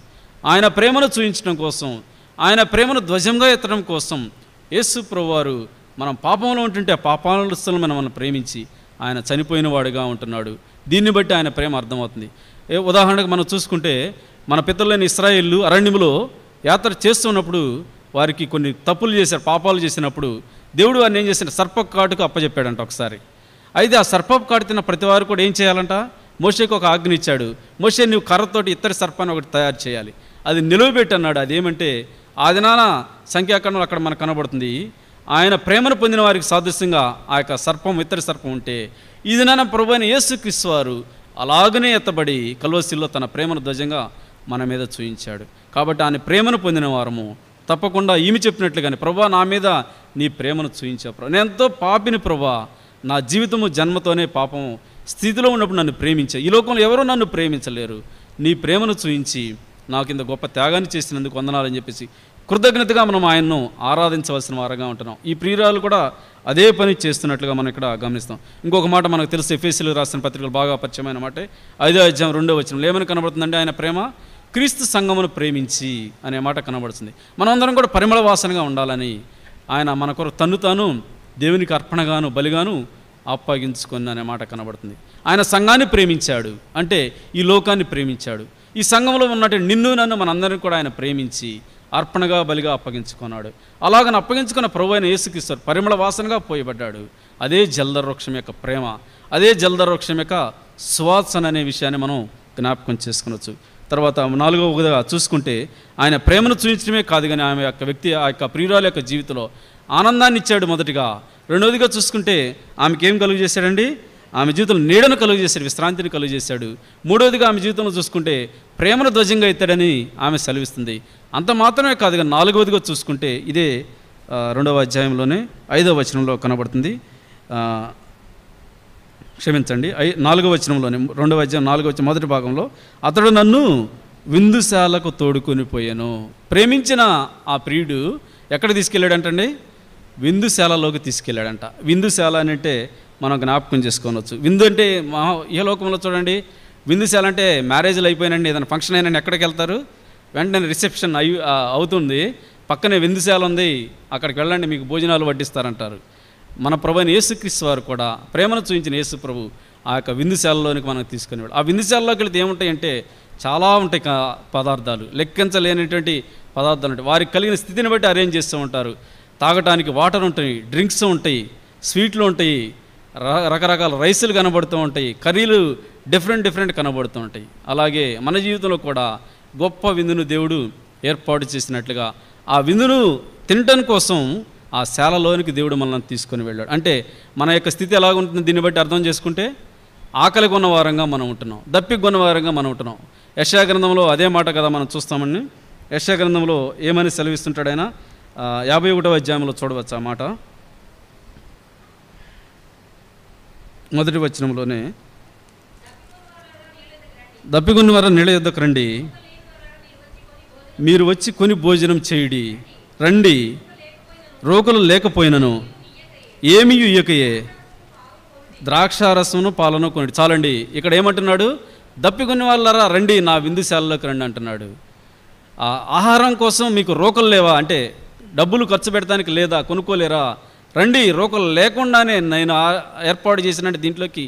ఆయన ప్రేమను చూపించడం కోసం ఆయన ప్రేమను ధ్వజంగా ఎత్తడం కోసం యేసు ప్రభువారు మనం పాపంలో ఉంటుంటే ఆ పాపాలను మనం ప్రేమించి ఆయన చనిపోయిన వాడుగా ఉంటున్నాడు దీన్ని బట్టి ఆయన ప్రేమ అర్థమవుతుంది ఏ ఉదాహరణకు మనం చూసుకుంటే మన పితరులైన ఇస్రాయిల్లు అరణ్యములో యాత్ర చేస్తున్నప్పుడు వారికి కొన్ని తప్పులు చేశారు పాపాలు చేసినప్పుడు దేవుడు వారిని ఏం చేసిన సర్పపు కాటుకు అప్పచెప్పాడంట ఒకసారి అయితే ఆ సర్పపు కాటు తిన్న ప్రతి వారు కూడా ఏం చేయాలంట మోషేకి ఒక ఆజ్ఞ ఇచ్చాడు మోషే నువ్వు కర్రతోటి ఇత్తడి సర్పాన్ని ఒకటి తయారు చేయాలి అది నిలువబెట్టి అన్నాడు అదేమంటే ఆదినాన సంఖ్యాకరణలు అక్కడ మనకు కనబడుతుంది ఆయన ప్రేమను పొందిన వారికి సాదృశ్యంగా ఆ యొక్క సర్పం ఇతర సర్పం ఉంటే ఇది నాన్న ప్రభు అయిన యేసుక్రీస్తు వారు అలాగనే ఎత్తబడి కల్వశిల్లో తన ప్రేమను ధ్వజంగా మన మీద చూయించాడు కాబట్టి ఆయన ప్రేమను పొందిన వారము తప్పకుండా ఈమె కానీ ప్రభా నా మీద నీ ప్రేమను చూయించే ప్రభా నేను ఎంతో పాపిని ప్రభా నా జీవితము జన్మతోనే పాపం స్థితిలో ఉన్నప్పుడు నన్ను ప్రేమించా ఈ లోకంలో ఎవరూ నన్ను ప్రేమించలేరు నీ ప్రేమను చూయించి నాకు ఇంత గొప్ప త్యాగాన్ని చేసినందుకు వందనాలని చెప్పేసి కృతజ్ఞతగా మనం ఆయన్ను ఆరాధించవలసిన వారంగా ఉంటున్నాం ఈ ప్రియురాలు కూడా అదే పని చేస్తున్నట్లుగా మనం ఇక్కడ గమనిస్తాం ఇంకొక మాట మనకు తెలుసు ఎఫ్ఎస్సీలు రాసిన పత్రికలు బాగా పరిచయమైన మాట ఐదో అధ్యాయం రెండో వచ్చిన ఏమని కనబడుతుందంటే ఆయన ప్రేమ క్రీస్తు సంఘమును ప్రేమించి అనే మాట కనబడుతుంది మనందరం కూడా పరిమళ వాసనగా ఉండాలని ఆయన మన కొరకు తన్ను తాను దేవునికి అర్పణగాను బలిగాను అప్పగించుకుని అనే మాట కనబడుతుంది ఆయన సంఘాన్ని ప్రేమించాడు అంటే ఈ లోకాన్ని ప్రేమించాడు ఈ సంఘంలో ఉన్నట్టు నిన్ను నన్ను మనందరిని కూడా ఆయన ప్రేమించి అర్పణగా బలిగా అప్పగించుకున్నాడు అలాగని అప్పగించుకున్న ప్రభు అయిన యేసుకిస్తారు పరిమళ వాసనగా పోయబడ్డాడు అదే జల్దర్ వృక్షం యొక్క ప్రేమ అదే జల్దర్ వృక్షం యొక్క సువాసన అనే విషయాన్ని మనం జ్ఞాపకం చేసుకునొచ్చు తర్వాత ఒకదా చూసుకుంటే ఆయన ప్రేమను చూపించడమే కాదు కానీ ఆమె యొక్క వ్యక్తి ఆ యొక్క ప్రియురాల యొక్క జీవితంలో ఆనందాన్ని ఇచ్చాడు మొదటిగా రెండవదిగా చూసుకుంటే ఆమెకేం కలుగు చేశాడండి ఆమె జీవితంలో నీడను చేశాడు విశ్రాంతిని కలుగజేశాడు మూడవదిగా ఆమె జీవితంలో చూసుకుంటే ప్రేమను ధ్వజంగా అవుతాడని ఆమె సెలవిస్తుంది అంత మాత్రమే కాదుగా నాలుగవదిగా చూసుకుంటే ఇదే రెండవ అధ్యాయంలోనే ఐదవ వచనంలో కనబడుతుంది క్షమించండి ఐ నాలుగవ వచనంలోనే రెండవ అధ్యాయం నాలుగవ వచ్చిన మొదటి భాగంలో అతడు నన్ను విందుశాలకు తోడుకొని పోయాను ప్రేమించిన ఆ ప్రియుడు ఎక్కడ తీసుకెళ్ళాడంటండి విందుశాలలోకి తీసుకెళ్ళాడంట విందుశాల అని అంటే మనం జ్ఞాపకం చేసుకోవచ్చు విందు అంటే మా ఏ లోకంలో చూడండి విందు చేయాలంటే మ్యారేజ్లు అయిపోయినండి ఏదైనా ఫంక్షన్ అయినా ఎక్కడికి వెళ్తారు వెంటనే రిసెప్షన్ అయి అవుతుంది పక్కనే విందుశాల ఉంది అక్కడికి వెళ్ళండి మీకు భోజనాలు వడ్డిస్తారంటారు మన ప్రభుని యేసుక్రీస్తు వారు కూడా ప్రేమను చూపించిన యేసు ప్రభు ఆ యొక్క విందుశాలలోనికి మనం తీసుకునేవాడు ఆ విందుశాలలోకి వెళితే ఏముంటాయంటే చాలా ఉంటాయి పదార్థాలు లెక్కించలేనటువంటి పదార్థాలు ఉంటాయి వారికి కలిగిన స్థితిని బట్టి అరేంజ్ చేస్తూ ఉంటారు తాగటానికి వాటర్ ఉంటాయి డ్రింక్స్ ఉంటాయి స్వీట్లు ఉంటాయి రకరకాల రైసులు కనబడుతూ ఉంటాయి కర్రీలు డిఫరెంట్ డిఫరెంట్ కనబడుతూ ఉంటాయి అలాగే మన జీవితంలో కూడా గొప్ప విందును దేవుడు ఏర్పాటు చేసినట్లుగా ఆ విందును తినటం కోసం ఆ శాలలోనికి దేవుడు మనల్ని తీసుకొని వెళ్ళాడు అంటే మన యొక్క స్థితి ఉంటుంది దీన్ని బట్టి అర్థం చేసుకుంటే ఆకలి కొన్న వారంగా మనం ఉంటున్నాం దప్పి కొన్న వారంగా మనం ఉంటున్నాం యశాగ్రంథంలో అదే మాట కదా మనం చూస్తామని యశాగ్రంథంలో ఏమని సెలవిస్తుంటాడైనా యాభై ఒకటో అధ్యాయంలో చూడవచ్చు ఆ మాట మొదటి వచనంలోనే దప్పికొని వారు నీళ్ళ యొద్దకు రండి మీరు వచ్చి కొని భోజనం చేయడి రండి రోకలు లేకపోయినను ఏమీ ఇయ్యకయే ద్రాక్షారసమును పాలను కొనడు చాలండి ఇక్కడ ఏమంటున్నాడు దప్పికొని వాళ్ళరా రండి నా విందుశాలలోకి రండి అంటున్నాడు ఆహారం కోసం మీకు రోకలు లేవా అంటే డబ్బులు ఖర్చు పెడతానికి లేదా కొనుక్కోలేరా రండి రోకలు లేకుండానే నేను ఏర్పాటు చేసినట్టు దీంట్లోకి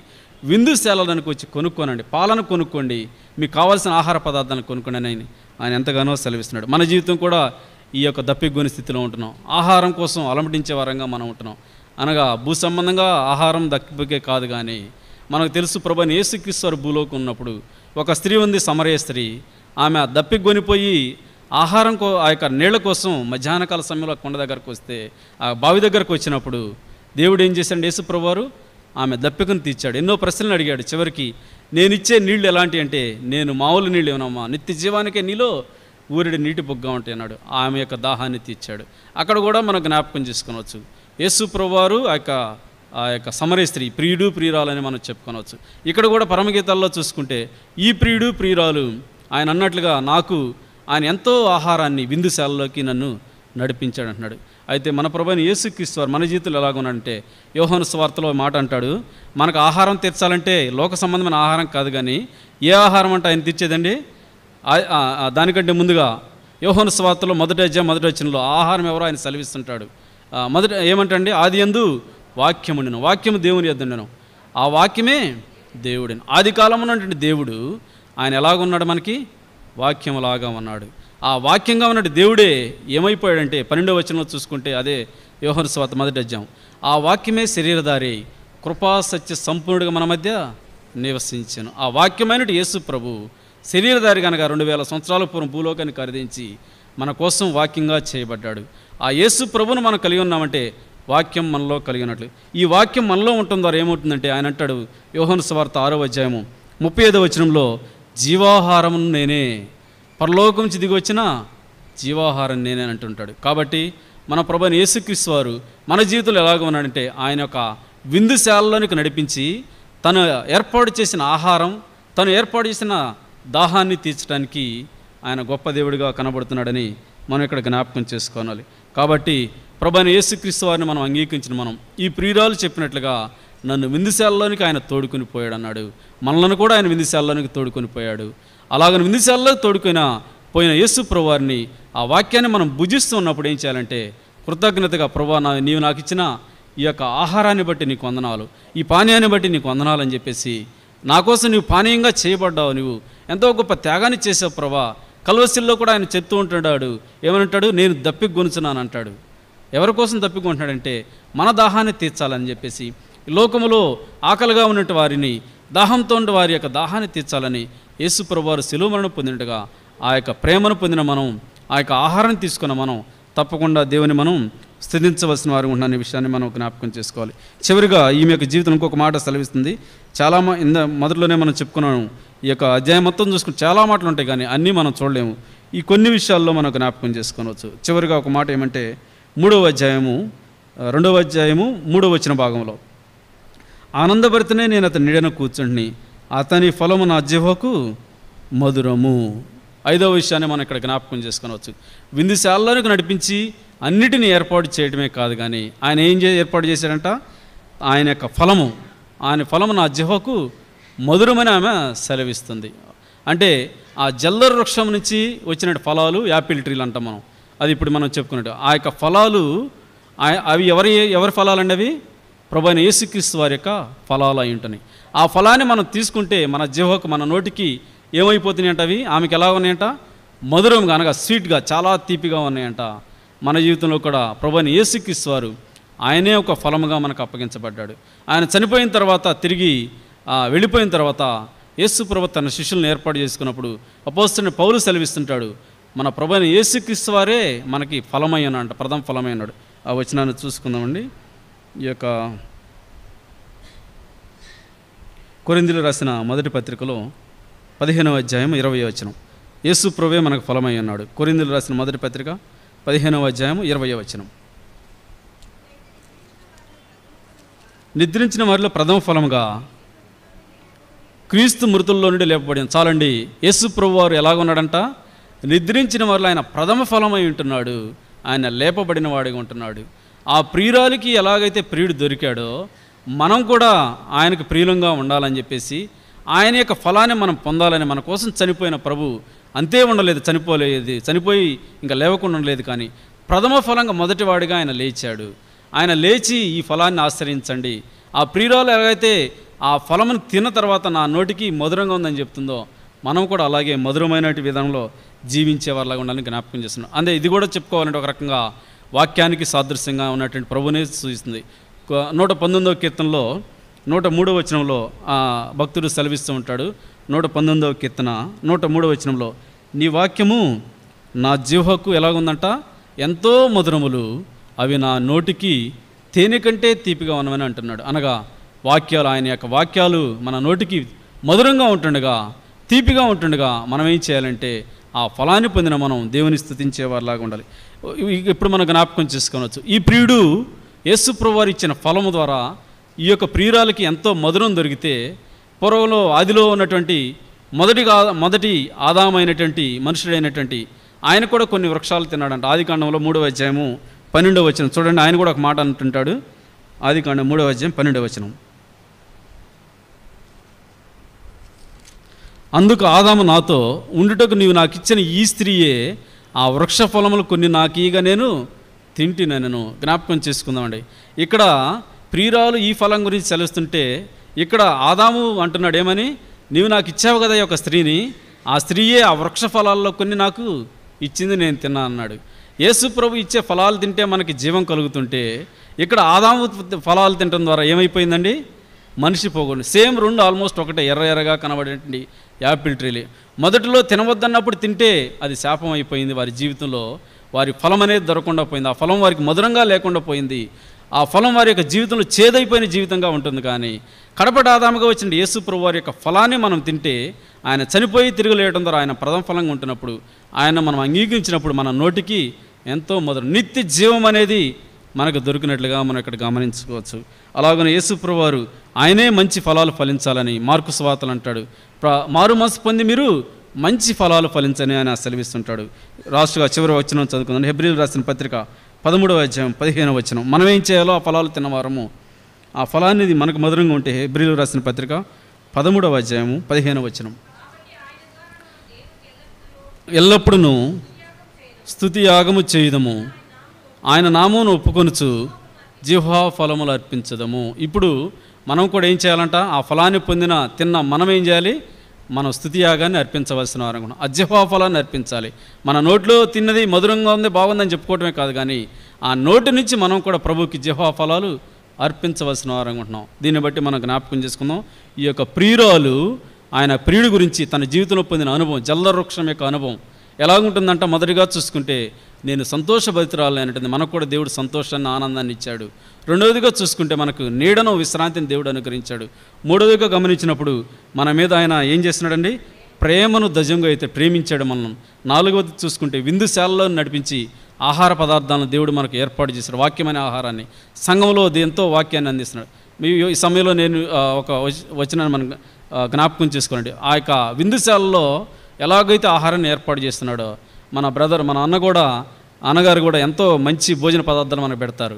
విందు శాలడానికి వచ్చి కొనుక్కోనండి పాలను కొనుక్కోండి మీకు కావాల్సిన ఆహార పదార్థాలను కొనుక్కోండి అని ఆయన ఎంతగానో సెలవిస్తున్నాడు మన జీవితం కూడా ఈ యొక్క దప్పిగొని స్థితిలో ఉంటున్నాం ఆహారం కోసం అలమటించే వారంగా మనం ఉంటున్నాం అనగా భూ సంబంధంగా ఆహారం దక్కిపోకే కాదు కానీ మనకు తెలుసు ప్రభుని యేసుక్రీశ్వరు భూలోకి ఉన్నప్పుడు ఒక స్త్రీ ఉంది సమరయ స్త్రీ ఆమె దప్పిగొనిపోయి ఆహారం కో ఆ యొక్క నీళ్ల కోసం మధ్యాహ్నకాల సమయంలో కొండ దగ్గరకు వస్తే ఆ బావి దగ్గరకు వచ్చినప్పుడు దేవుడు ఏం చేశాడు యేసుప్రవారు ఆమె దప్పికను తీర్చాడు ఎన్నో ప్రశ్నలు అడిగాడు చివరికి నేను ఇచ్చే నీళ్లు ఎలాంటి అంటే నేను మామూలు నీళ్ళు ఇవ్వనమ్మా నిత్య జీవానికే నీలో ఊరిడి నీటి బొగ్గ ఉంటాయి అన్నాడు ఆమె యొక్క దాహాన్ని తీర్చాడు అక్కడ కూడా మనం జ్ఞాపకం చేసుకోవచ్చు యేసు ఆ యొక్క ఆ యొక్క సమరే స్త్రీ ప్రియుడు ప్రియురాలని మనం చెప్పుకోవచ్చు ఇక్కడ కూడా పరమగీతాల్లో చూసుకుంటే ఈ ప్రియుడు ప్రియురాలు ఆయన అన్నట్లుగా నాకు ఆయన ఎంతో ఆహారాన్ని విందుశాలలోకి నన్ను నడిపించాడు అంటున్నాడు అయితే మన ప్రభుని యేసుక్రీస్తు వారు మన జీవితంలో ఎలాగునంటే యోహన స్వార్థలో మాట అంటాడు మనకు ఆహారం తీర్చాలంటే లోక సంబంధమైన ఆహారం కాదు కానీ ఏ ఆహారం అంటే ఆయన తెచ్చేదండి దానికంటే ముందుగా యోహన స్వార్థలో మొదటి అధ్యాయ మొదటి వచ్చినలో ఆహారం ఎవరో ఆయన సెలవిస్తుంటాడు మొదట ఏమంటండి ఆది ఎందు వాక్యం ఉండను వాక్యము దేవుని ఉండను ఆ వాక్యమే దేవుడిని ఆది కాలంలో దేవుడు ఆయన ఎలాగున్నాడు మనకి వాక్యంలాగా ఉన్నాడు ఆ వాక్యంగా ఉన్నాడు దేవుడే ఏమైపోయాడంటే పన్నెండవ వచనంలో చూసుకుంటే అదే వ్యవహార స్వాత మొదటి అజ్జాం ఆ వాక్యమే శరీరధారి కృపా సత్య సంపూర్ణుడిగా మన మధ్య నివసించాను ఆ వాక్యమైనటి యేసు ప్రభు శరీరధారి కనుక రెండు వేల సంవత్సరాల పూర్వం భూలోకాన్ని కరిదించి మన కోసం వాక్యంగా చేయబడ్డాడు ఆ యేసు ప్రభును మనం కలిగి ఉన్నామంటే వాక్యం మనలో కలిగి ఉన్నట్లు ఈ వాక్యం మనలో ఉంటుందో ఏమవుతుందంటే ఆయన అంటాడు యోహన్ స్వార్త ఆరో అధ్యాయము ముప్పై ఐదో వచనంలో జీవాహారం నేనే పరలోకం నుంచి దిగి వచ్చిన జీవాహారం నేనే అంటుంటాడు కాబట్టి మన ప్రభుని యేసుక్రీస్తు వారు మన జీవితంలో ఎలాగ ఉన్నాడంటే ఆయన యొక్క విందుశాలలోనికి నడిపించి తను ఏర్పాటు చేసిన ఆహారం తను ఏర్పాటు చేసిన దాహాన్ని తీర్చడానికి ఆయన గొప్ప దేవుడిగా కనబడుతున్నాడని మనం ఇక్కడ జ్ఞాపకం చేసుకోవాలి కాబట్టి ప్రభాని యేసుక్రీస్తు వారిని మనం అంగీకరించిన మనం ఈ ప్రియురాలు చెప్పినట్లుగా నన్ను విందుశాలలోనికి ఆయన తోడుకుని పోయాడు అన్నాడు మనలను కూడా ఆయన విందుశాలలోనికి తోడుకొని పోయాడు అలాగని విందుశాలలో తోడుకున్న పోయిన యేసు ప్రభువారిని ఆ వాక్యాన్ని మనం భుజిస్తున్నప్పుడు ఏం చేయాలంటే కృతజ్ఞతగా ప్రభా నా నీవు నాకు ఇచ్చిన ఈ యొక్క ఆహారాన్ని బట్టి నీకు వందనాలు ఈ పానీయాన్ని బట్టి నీకు వందనాలు అని చెప్పేసి నా కోసం నీవు పానీయంగా చేయబడ్డావు నువ్వు ఎంతో గొప్ప త్యాగాన్ని చేసావు ప్రభా కలవసిల్లో కూడా ఆయన చెప్తూ ఉంటున్నాడు ఏమనంటాడు నేను దప్పిగొనుచున్నాను అంటాడు ఎవరి కోసం దప్పికొంటున్నాడంటే మన దాహాన్ని తీర్చాలని చెప్పేసి లోకములో ఆకలిగా ఉన్నట్టు వారిని దాహంతో ఉండి వారి యొక్క దాహాన్ని తీర్చాలని యేసు ప్రభువారు సెలువులను పొందినట్టుగా ఆ యొక్క ప్రేమను పొందిన మనం ఆ యొక్క ఆహారాన్ని తీసుకున్న మనం తప్పకుండా దేవుని మనం స్థితించవలసిన వారు ఉంటున్న విషయాన్ని మనం జ్ఞాపకం చేసుకోవాలి చివరిగా ఈమె యొక్క జీవితం ఇంకొక మాట సెలవిస్తుంది చాలా ఇంద మొదట్లోనే మనం చెప్పుకున్నాము ఈ యొక్క అధ్యాయం మొత్తం చూసుకుని చాలా మాటలు ఉంటాయి కానీ అన్నీ మనం చూడలేము ఈ కొన్ని విషయాల్లో మనం జ్ఞాపకం చేసుకోవచ్చు చివరిగా ఒక మాట ఏమంటే మూడవ అధ్యాయము రెండవ అధ్యాయము మూడవ వచ్చిన భాగంలో ఆనందభరితనే నేను అతని నీడన కూర్చుండి అతని ఫలము నా జీవకు మధురము ఐదవ విషయాన్ని మనం ఇక్కడ జ్ఞాపకం చేసుకోవచ్చు విందుశాలలోనికి నడిపించి అన్నిటిని ఏర్పాటు చేయడమే కాదు కానీ ఆయన ఏం చే ఏర్పాటు చేశారంట ఆయన యొక్క ఫలము ఆయన ఫలము నా జిహోకు మధురమని ఆమె సెలవిస్తుంది అంటే ఆ జల్లర వృక్షం నుంచి వచ్చిన ఫలాలు యాపిల్ ట్రీలు అంటాం మనం అది ఇప్పుడు మనం చెప్పుకున్నట్టు ఆ యొక్క ఫలాలు అవి ఎవరి ఎవరి ఫలాలండి అవి ప్రభు అయిన యేసుక్రీస్తు వారి యొక్క ఫలాలు అయి ఆ ఫలాన్ని మనం తీసుకుంటే మన జీవకు మన నోటికి ఏమైపోతున్నాయంట అవి ఆమెకి ఎలా ఉన్నాయంట మధురంగా అనగా స్వీట్గా చాలా తీపిగా ఉన్నాయంట మన జీవితంలో కూడా ప్రభుని యేసుక్రీస్తు వారు ఆయనే ఒక ఫలముగా మనకు అప్పగించబడ్డాడు ఆయన చనిపోయిన తర్వాత తిరిగి వెళ్ళిపోయిన తర్వాత యేసు ప్రభు తన శిష్యులను ఏర్పాటు చేసుకున్నప్పుడు అపోస్తుని పౌలు సెలవిస్తుంటాడు మన అయిన యేసుక్రీస్తు వారే మనకి ఫలమై ఉన్నాడు ప్రథమ ఫలమై ఉన్నాడు ఆ వచనాన్ని చూసుకుందామండి ఈ యొక్క కొరిందులు రాసిన మొదటి పత్రికలో పదిహేనవ అధ్యాయం ఇరవై వచనం యేసు ప్రవే మనకు ఫలమై ఉన్నాడు కొరిందులు రాసిన మొదటి పత్రిక పదిహేనవ అధ్యాయం ఇరవై వచనం నిద్రించిన వారిలో ప్రథమ ఫలముగా క్రీస్తు మృతుల్లో నుండి లేపబడి చాలండి యేసు ప్రభు వారు ఎలాగ ఉన్నాడంట నిద్రించిన వారిలో ఆయన ప్రథమ ఫలమై ఉంటున్నాడు ఆయన లేపబడిన వాడిగా ఉంటున్నాడు ఆ ప్రియురాలికి ఎలాగైతే ప్రియుడు దొరికాడో మనం కూడా ఆయనకు ప్రియులంగా ఉండాలని చెప్పేసి ఆయన యొక్క ఫలాన్ని మనం పొందాలని మన కోసం చనిపోయిన ప్రభు అంతే ఉండలేదు చనిపోలేదు చనిపోయి ఇంకా లేవకుండా ఉండలేదు కానీ ప్రథమ ఫలంగా మొదటివాడిగా ఆయన లేచాడు ఆయన లేచి ఈ ఫలాన్ని ఆశ్రయించండి ఆ ప్రియురాలు ఎలాగైతే ఆ ఫలమును తిన్న తర్వాత నా నోటికి మధురంగా ఉందని చెప్తుందో మనం కూడా అలాగే మధురమైనటి విధంలో జీవించే వాళ్ళగా ఉండాలని జ్ఞాపకం చేస్తున్నాం అంటే ఇది కూడా చెప్పుకోవాలంటే ఒక రకంగా వాక్యానికి సాదృశ్యంగా ఉన్నటువంటి ప్రభునే సూచిస్తుంది నూట పంతొమ్మిదవ కీర్తనలో నూట మూడవ వచనంలో భక్తుడు సెలవిస్తూ ఉంటాడు నూట పంతొమ్మిదవ కీర్తన నూట మూడవ వచనంలో నీ వాక్యము నా జీవహక్కు ఎలాగుందంట ఎంతో మధురములు అవి నా నోటికి తేనె కంటే తీపిగా ఉన్నవని అంటున్నాడు అనగా వాక్యాలు ఆయన యొక్క వాక్యాలు మన నోటికి మధురంగా ఉంటుండగా తీపిగా ఉంటుండగా మనం ఏం చేయాలంటే ఆ ఫలాన్ని పొందిన మనం దేవుని స్థుతించేవారిలాగా ఉండాలి ఇప్పుడు మనం జ్ఞాపకం చేసుకోవచ్చు ఈ ప్రియుడు యేసు వారు ఇచ్చిన ఫలము ద్వారా ఈ యొక్క ప్రియురాలకి ఎంతో మధురం దొరికితే పూర్వంలో ఆదిలో ఉన్నటువంటి మొదటిగా మొదటి ఆదామైనటువంటి మనుషుడైనటువంటి ఆయన కూడా కొన్ని వృక్షాలు తిన్నాడంట ఆదికాండంలో మూడవ అధ్యాయము పన్నెండవ వచనం చూడండి ఆయన కూడా ఒక మాట అంటుంటాడు ఆదికాండం మూడవ అధ్యాయం పన్నెండవ వచనం అందుకు ఆదాము నాతో ఉండుటకు నీవు నాకు ఇచ్చిన ఈ స్త్రీయే ఆ వృక్ష ఫలములు కొన్ని నాకు ఈగ నేను తింటినను జ్ఞాపకం చేసుకుందామండి ఇక్కడ ప్రియురాలు ఈ ఫలం గురించి చలుస్తుంటే ఇక్కడ ఆదాము అంటున్నాడు ఏమని నీవు నాకు ఇచ్చావు కదా ఒక స్త్రీని ఆ స్త్రీయే ఆ వృక్ష ఫలాల్లో కొన్ని నాకు ఇచ్చింది నేను తిన్నా అన్నాడు యేసు ప్రభు ఇచ్చే ఫలాలు తింటే మనకి జీవం కలుగుతుంటే ఇక్కడ ఆదాము ఫలాలు తినడం ద్వారా ఏమైపోయిందండి మనిషి పోగొని సేమ్ రెండు ఆల్మోస్ట్ ఒకటే ఎర్ర ఎర్రగా కనబడేటువంటి యాపిల్ ట్రీలే మొదటిలో తినవద్దన్నప్పుడు తింటే అది శాపం అయిపోయింది వారి జీవితంలో వారి ఫలం అనేది దొరకకుండా పోయింది ఆ ఫలం వారికి మధురంగా లేకుండా పోయింది ఆ ఫలం వారి యొక్క జీవితంలో చేదైపోయిన జీవితంగా ఉంటుంది కానీ కడపటి ఆదాముగా వచ్చిన ప్రభు వారి యొక్క ఫలాన్ని మనం తింటే ఆయన చనిపోయి తిరుగులేయడం ద్వారా ఆయన ప్రథమ ఫలంగా ఉంటున్నప్పుడు ఆయన మనం అంగీకరించినప్పుడు మన నోటికి ఎంతో మధురం నిత్య జీవం అనేది మనకు దొరికినట్లుగా మనం ఇక్కడ గమనించుకోవచ్చు అలాగనే యేసుప్రభు వారు ఆయనే మంచి ఫలాలు ఫలించాలని మార్కు స్వాతలు అంటాడు మారు మనసు పొంది మీరు మంచి ఫలాలు ఫలించని ఆయన సెలవిస్తుంటాడు రాష్ట్రగా చివరి వచ్చిన చదువుకుందాం హెబ్రిల్ రాసిన పత్రిక పదమూడవ అధ్యాయం పదిహేనవ వచ్చిన మనం ఏం చేయాలో ఆ ఫలాలు తినవారము ఆ ఫలాన్ని మనకు మధురంగా ఉంటే హెబ్రిల్ రాసిన పత్రిక పదమూడవ అధ్యాయము పదిహేనవ వచనం ఎల్లప్పుడూ స్థుతి యాగము చేయుదము ఆయన నామమును ఒప్పుకొనుచు జిహ్వా ఫలములు అర్పించదము ఇప్పుడు మనం కూడా ఏం చేయాలంట ఆ ఫలాన్ని పొందిన తిన్న మనం ఏం చేయాలి మన స్థుతి యాగాన్ని అర్పించవలసిన వారు అనుకున్నాం అజ్జహా ఫలాన్ని అర్పించాలి మన నోట్లో తిన్నది మధురంగా ఉంది బాగుందని చెప్పుకోవటమే కాదు కానీ ఆ నోటి నుంచి మనం కూడా ప్రభుకి జిహ్వా ఫలాలు అర్పించవలసిన వారు అనుకుంటున్నాం దీన్ని బట్టి మనం జ్ఞాపకం చేసుకుందాం ఈ యొక్క ప్రియురాలు ఆయన ప్రియుడి గురించి తన జీవితంలో పొందిన అనుభవం వృక్షం యొక్క అనుభవం ఎలాగుంటుందంట మొదటిగా చూసుకుంటే నేను సంతోషభరితురాలని అంటుంది మనకు కూడా దేవుడు సంతోషాన్ని ఆనందాన్ని ఇచ్చాడు రెండవదిగా చూసుకుంటే మనకు నీడను విశ్రాంతిని దేవుడు అనుగ్రహించాడు మూడవదిగా గమనించినప్పుడు మన మీద ఆయన ఏం చేస్తున్నాడండి ప్రేమను ధ్వజంగా అయితే ప్రేమించాడు మనం నాలుగవది చూసుకుంటే విందుశాలలో నడిపించి ఆహార పదార్థాలను దేవుడు మనకు ఏర్పాటు చేశాడు వాక్యమైన ఆహారాన్ని సంఘంలో ఎంతో వాక్యాన్ని అందిస్తున్నాడు మీ ఈ సమయంలో నేను ఒక వచ్చిన మనం జ్ఞాపకం చేసుకోండి ఆ యొక్క విందుశాలలో ఎలాగైతే ఆహారాన్ని ఏర్పాటు చేస్తున్నాడో మన బ్రదర్ మన అన్న కూడా అన్నగారు కూడా ఎంతో మంచి భోజన పదార్థాలు మనకు పెడతారు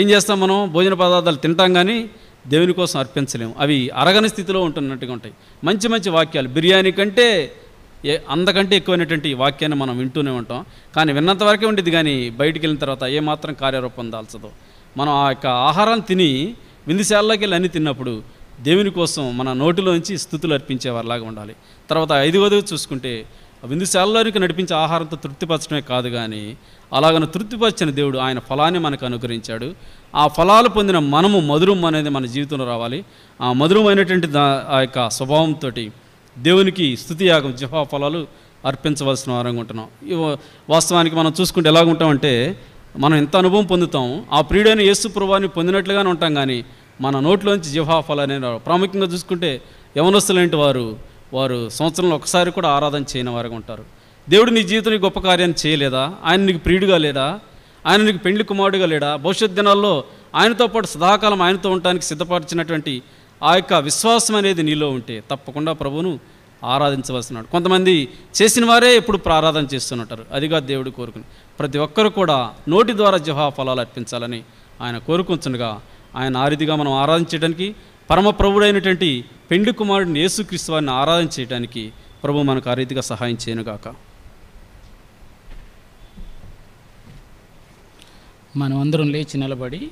ఏం చేస్తాం మనం భోజన పదార్థాలు తింటాం కానీ దేవుని కోసం అర్పించలేము అవి అరగని స్థితిలో ఉంటున్నట్టుగా ఉంటాయి మంచి మంచి వాక్యాలు బిర్యానీ కంటే ఏ అందకంటే ఎక్కువైనటువంటి వాక్యాన్ని మనం వింటూనే ఉంటాం కానీ విన్నంత వరకే ఉండేది కానీ బయటికి వెళ్ళిన తర్వాత ఏమాత్రం కార్యరూపం దాల్చదు మనం ఆ యొక్క ఆహారాన్ని తిని విందుశాలలోకి వెళ్ళి అన్నీ తిన్నప్పుడు దేవుని కోసం మన నోటిలోంచి స్థుతులు అర్పించేవారిలాగా ఉండాలి తర్వాత ఐదుగోదవి చూసుకుంటే విందుశాలలోనికి నడిపించే ఆహారంతో తృప్తిపరచడమే కాదు కానీ అలాగను తృప్తిపరిచిన దేవుడు ఆయన ఫలాన్ని మనకు అనుగ్రహించాడు ఆ ఫలాలు పొందిన మనము మధురం అనేది మన జీవితంలో రావాలి ఆ మధురమైనటువంటి దా ఆ యొక్క స్వభావంతో దేవునికి స్థుతి యాగం జిహా ఫలాలు అర్పించవలసిన వారంగా ఉంటున్నాం వాస్తవానికి మనం చూసుకుంటే ఎలాగుంటామంటే మనం ఎంత అనుభవం పొందుతాం ఆ ప్రియుడైన యేసు ప్రభావాన్ని పొందినట్లుగానే ఉంటాం కానీ మన నోట్లోంచి జీవాఫలం అనే ప్రాముఖ్యంగా చూసుకుంటే యవనస్తులంటి వారు వారు సంవత్సరంలో ఒకసారి కూడా ఆరాధన చేయని వారుగా ఉంటారు దేవుడు నీ జీవితం గొప్ప కార్యాన్ని చేయలేదా ఆయన నీకు ప్రియుడుగా లేడా ఆయన నీకు పెండ్లి కుమారుడుగా లేడా భవిష్యత్ దినాల్లో ఆయనతో పాటు సదాకాలం ఆయనతో ఉండటానికి సిద్ధపరిచినటువంటి ఆ యొక్క విశ్వాసం అనేది నీలో ఉంటే తప్పకుండా ప్రభువును ఆరాధించవలసినాడు కొంతమంది చేసిన వారే ఇప్పుడు ప్రారాధన చేస్తున్నట్టారు అదిగా దేవుడు కోరుకుని ప్రతి ఒక్కరు కూడా నోటి ద్వారా జహా ఫలాలు అర్పించాలని ఆయన కోరుకుంటుండగా ఆయన ఆ రీతిగా మనం ఆరాధించడానికి పరమ ప్రభుడైనటువంటి పెండు కుమారుడిని యేసుక్రీస్తు వారిని ఆరాధన చేయడానికి ప్రభు మనకు ఆ రీతిగా సహాయం చేయనుగాక మనం అందరం లేచి నిలబడి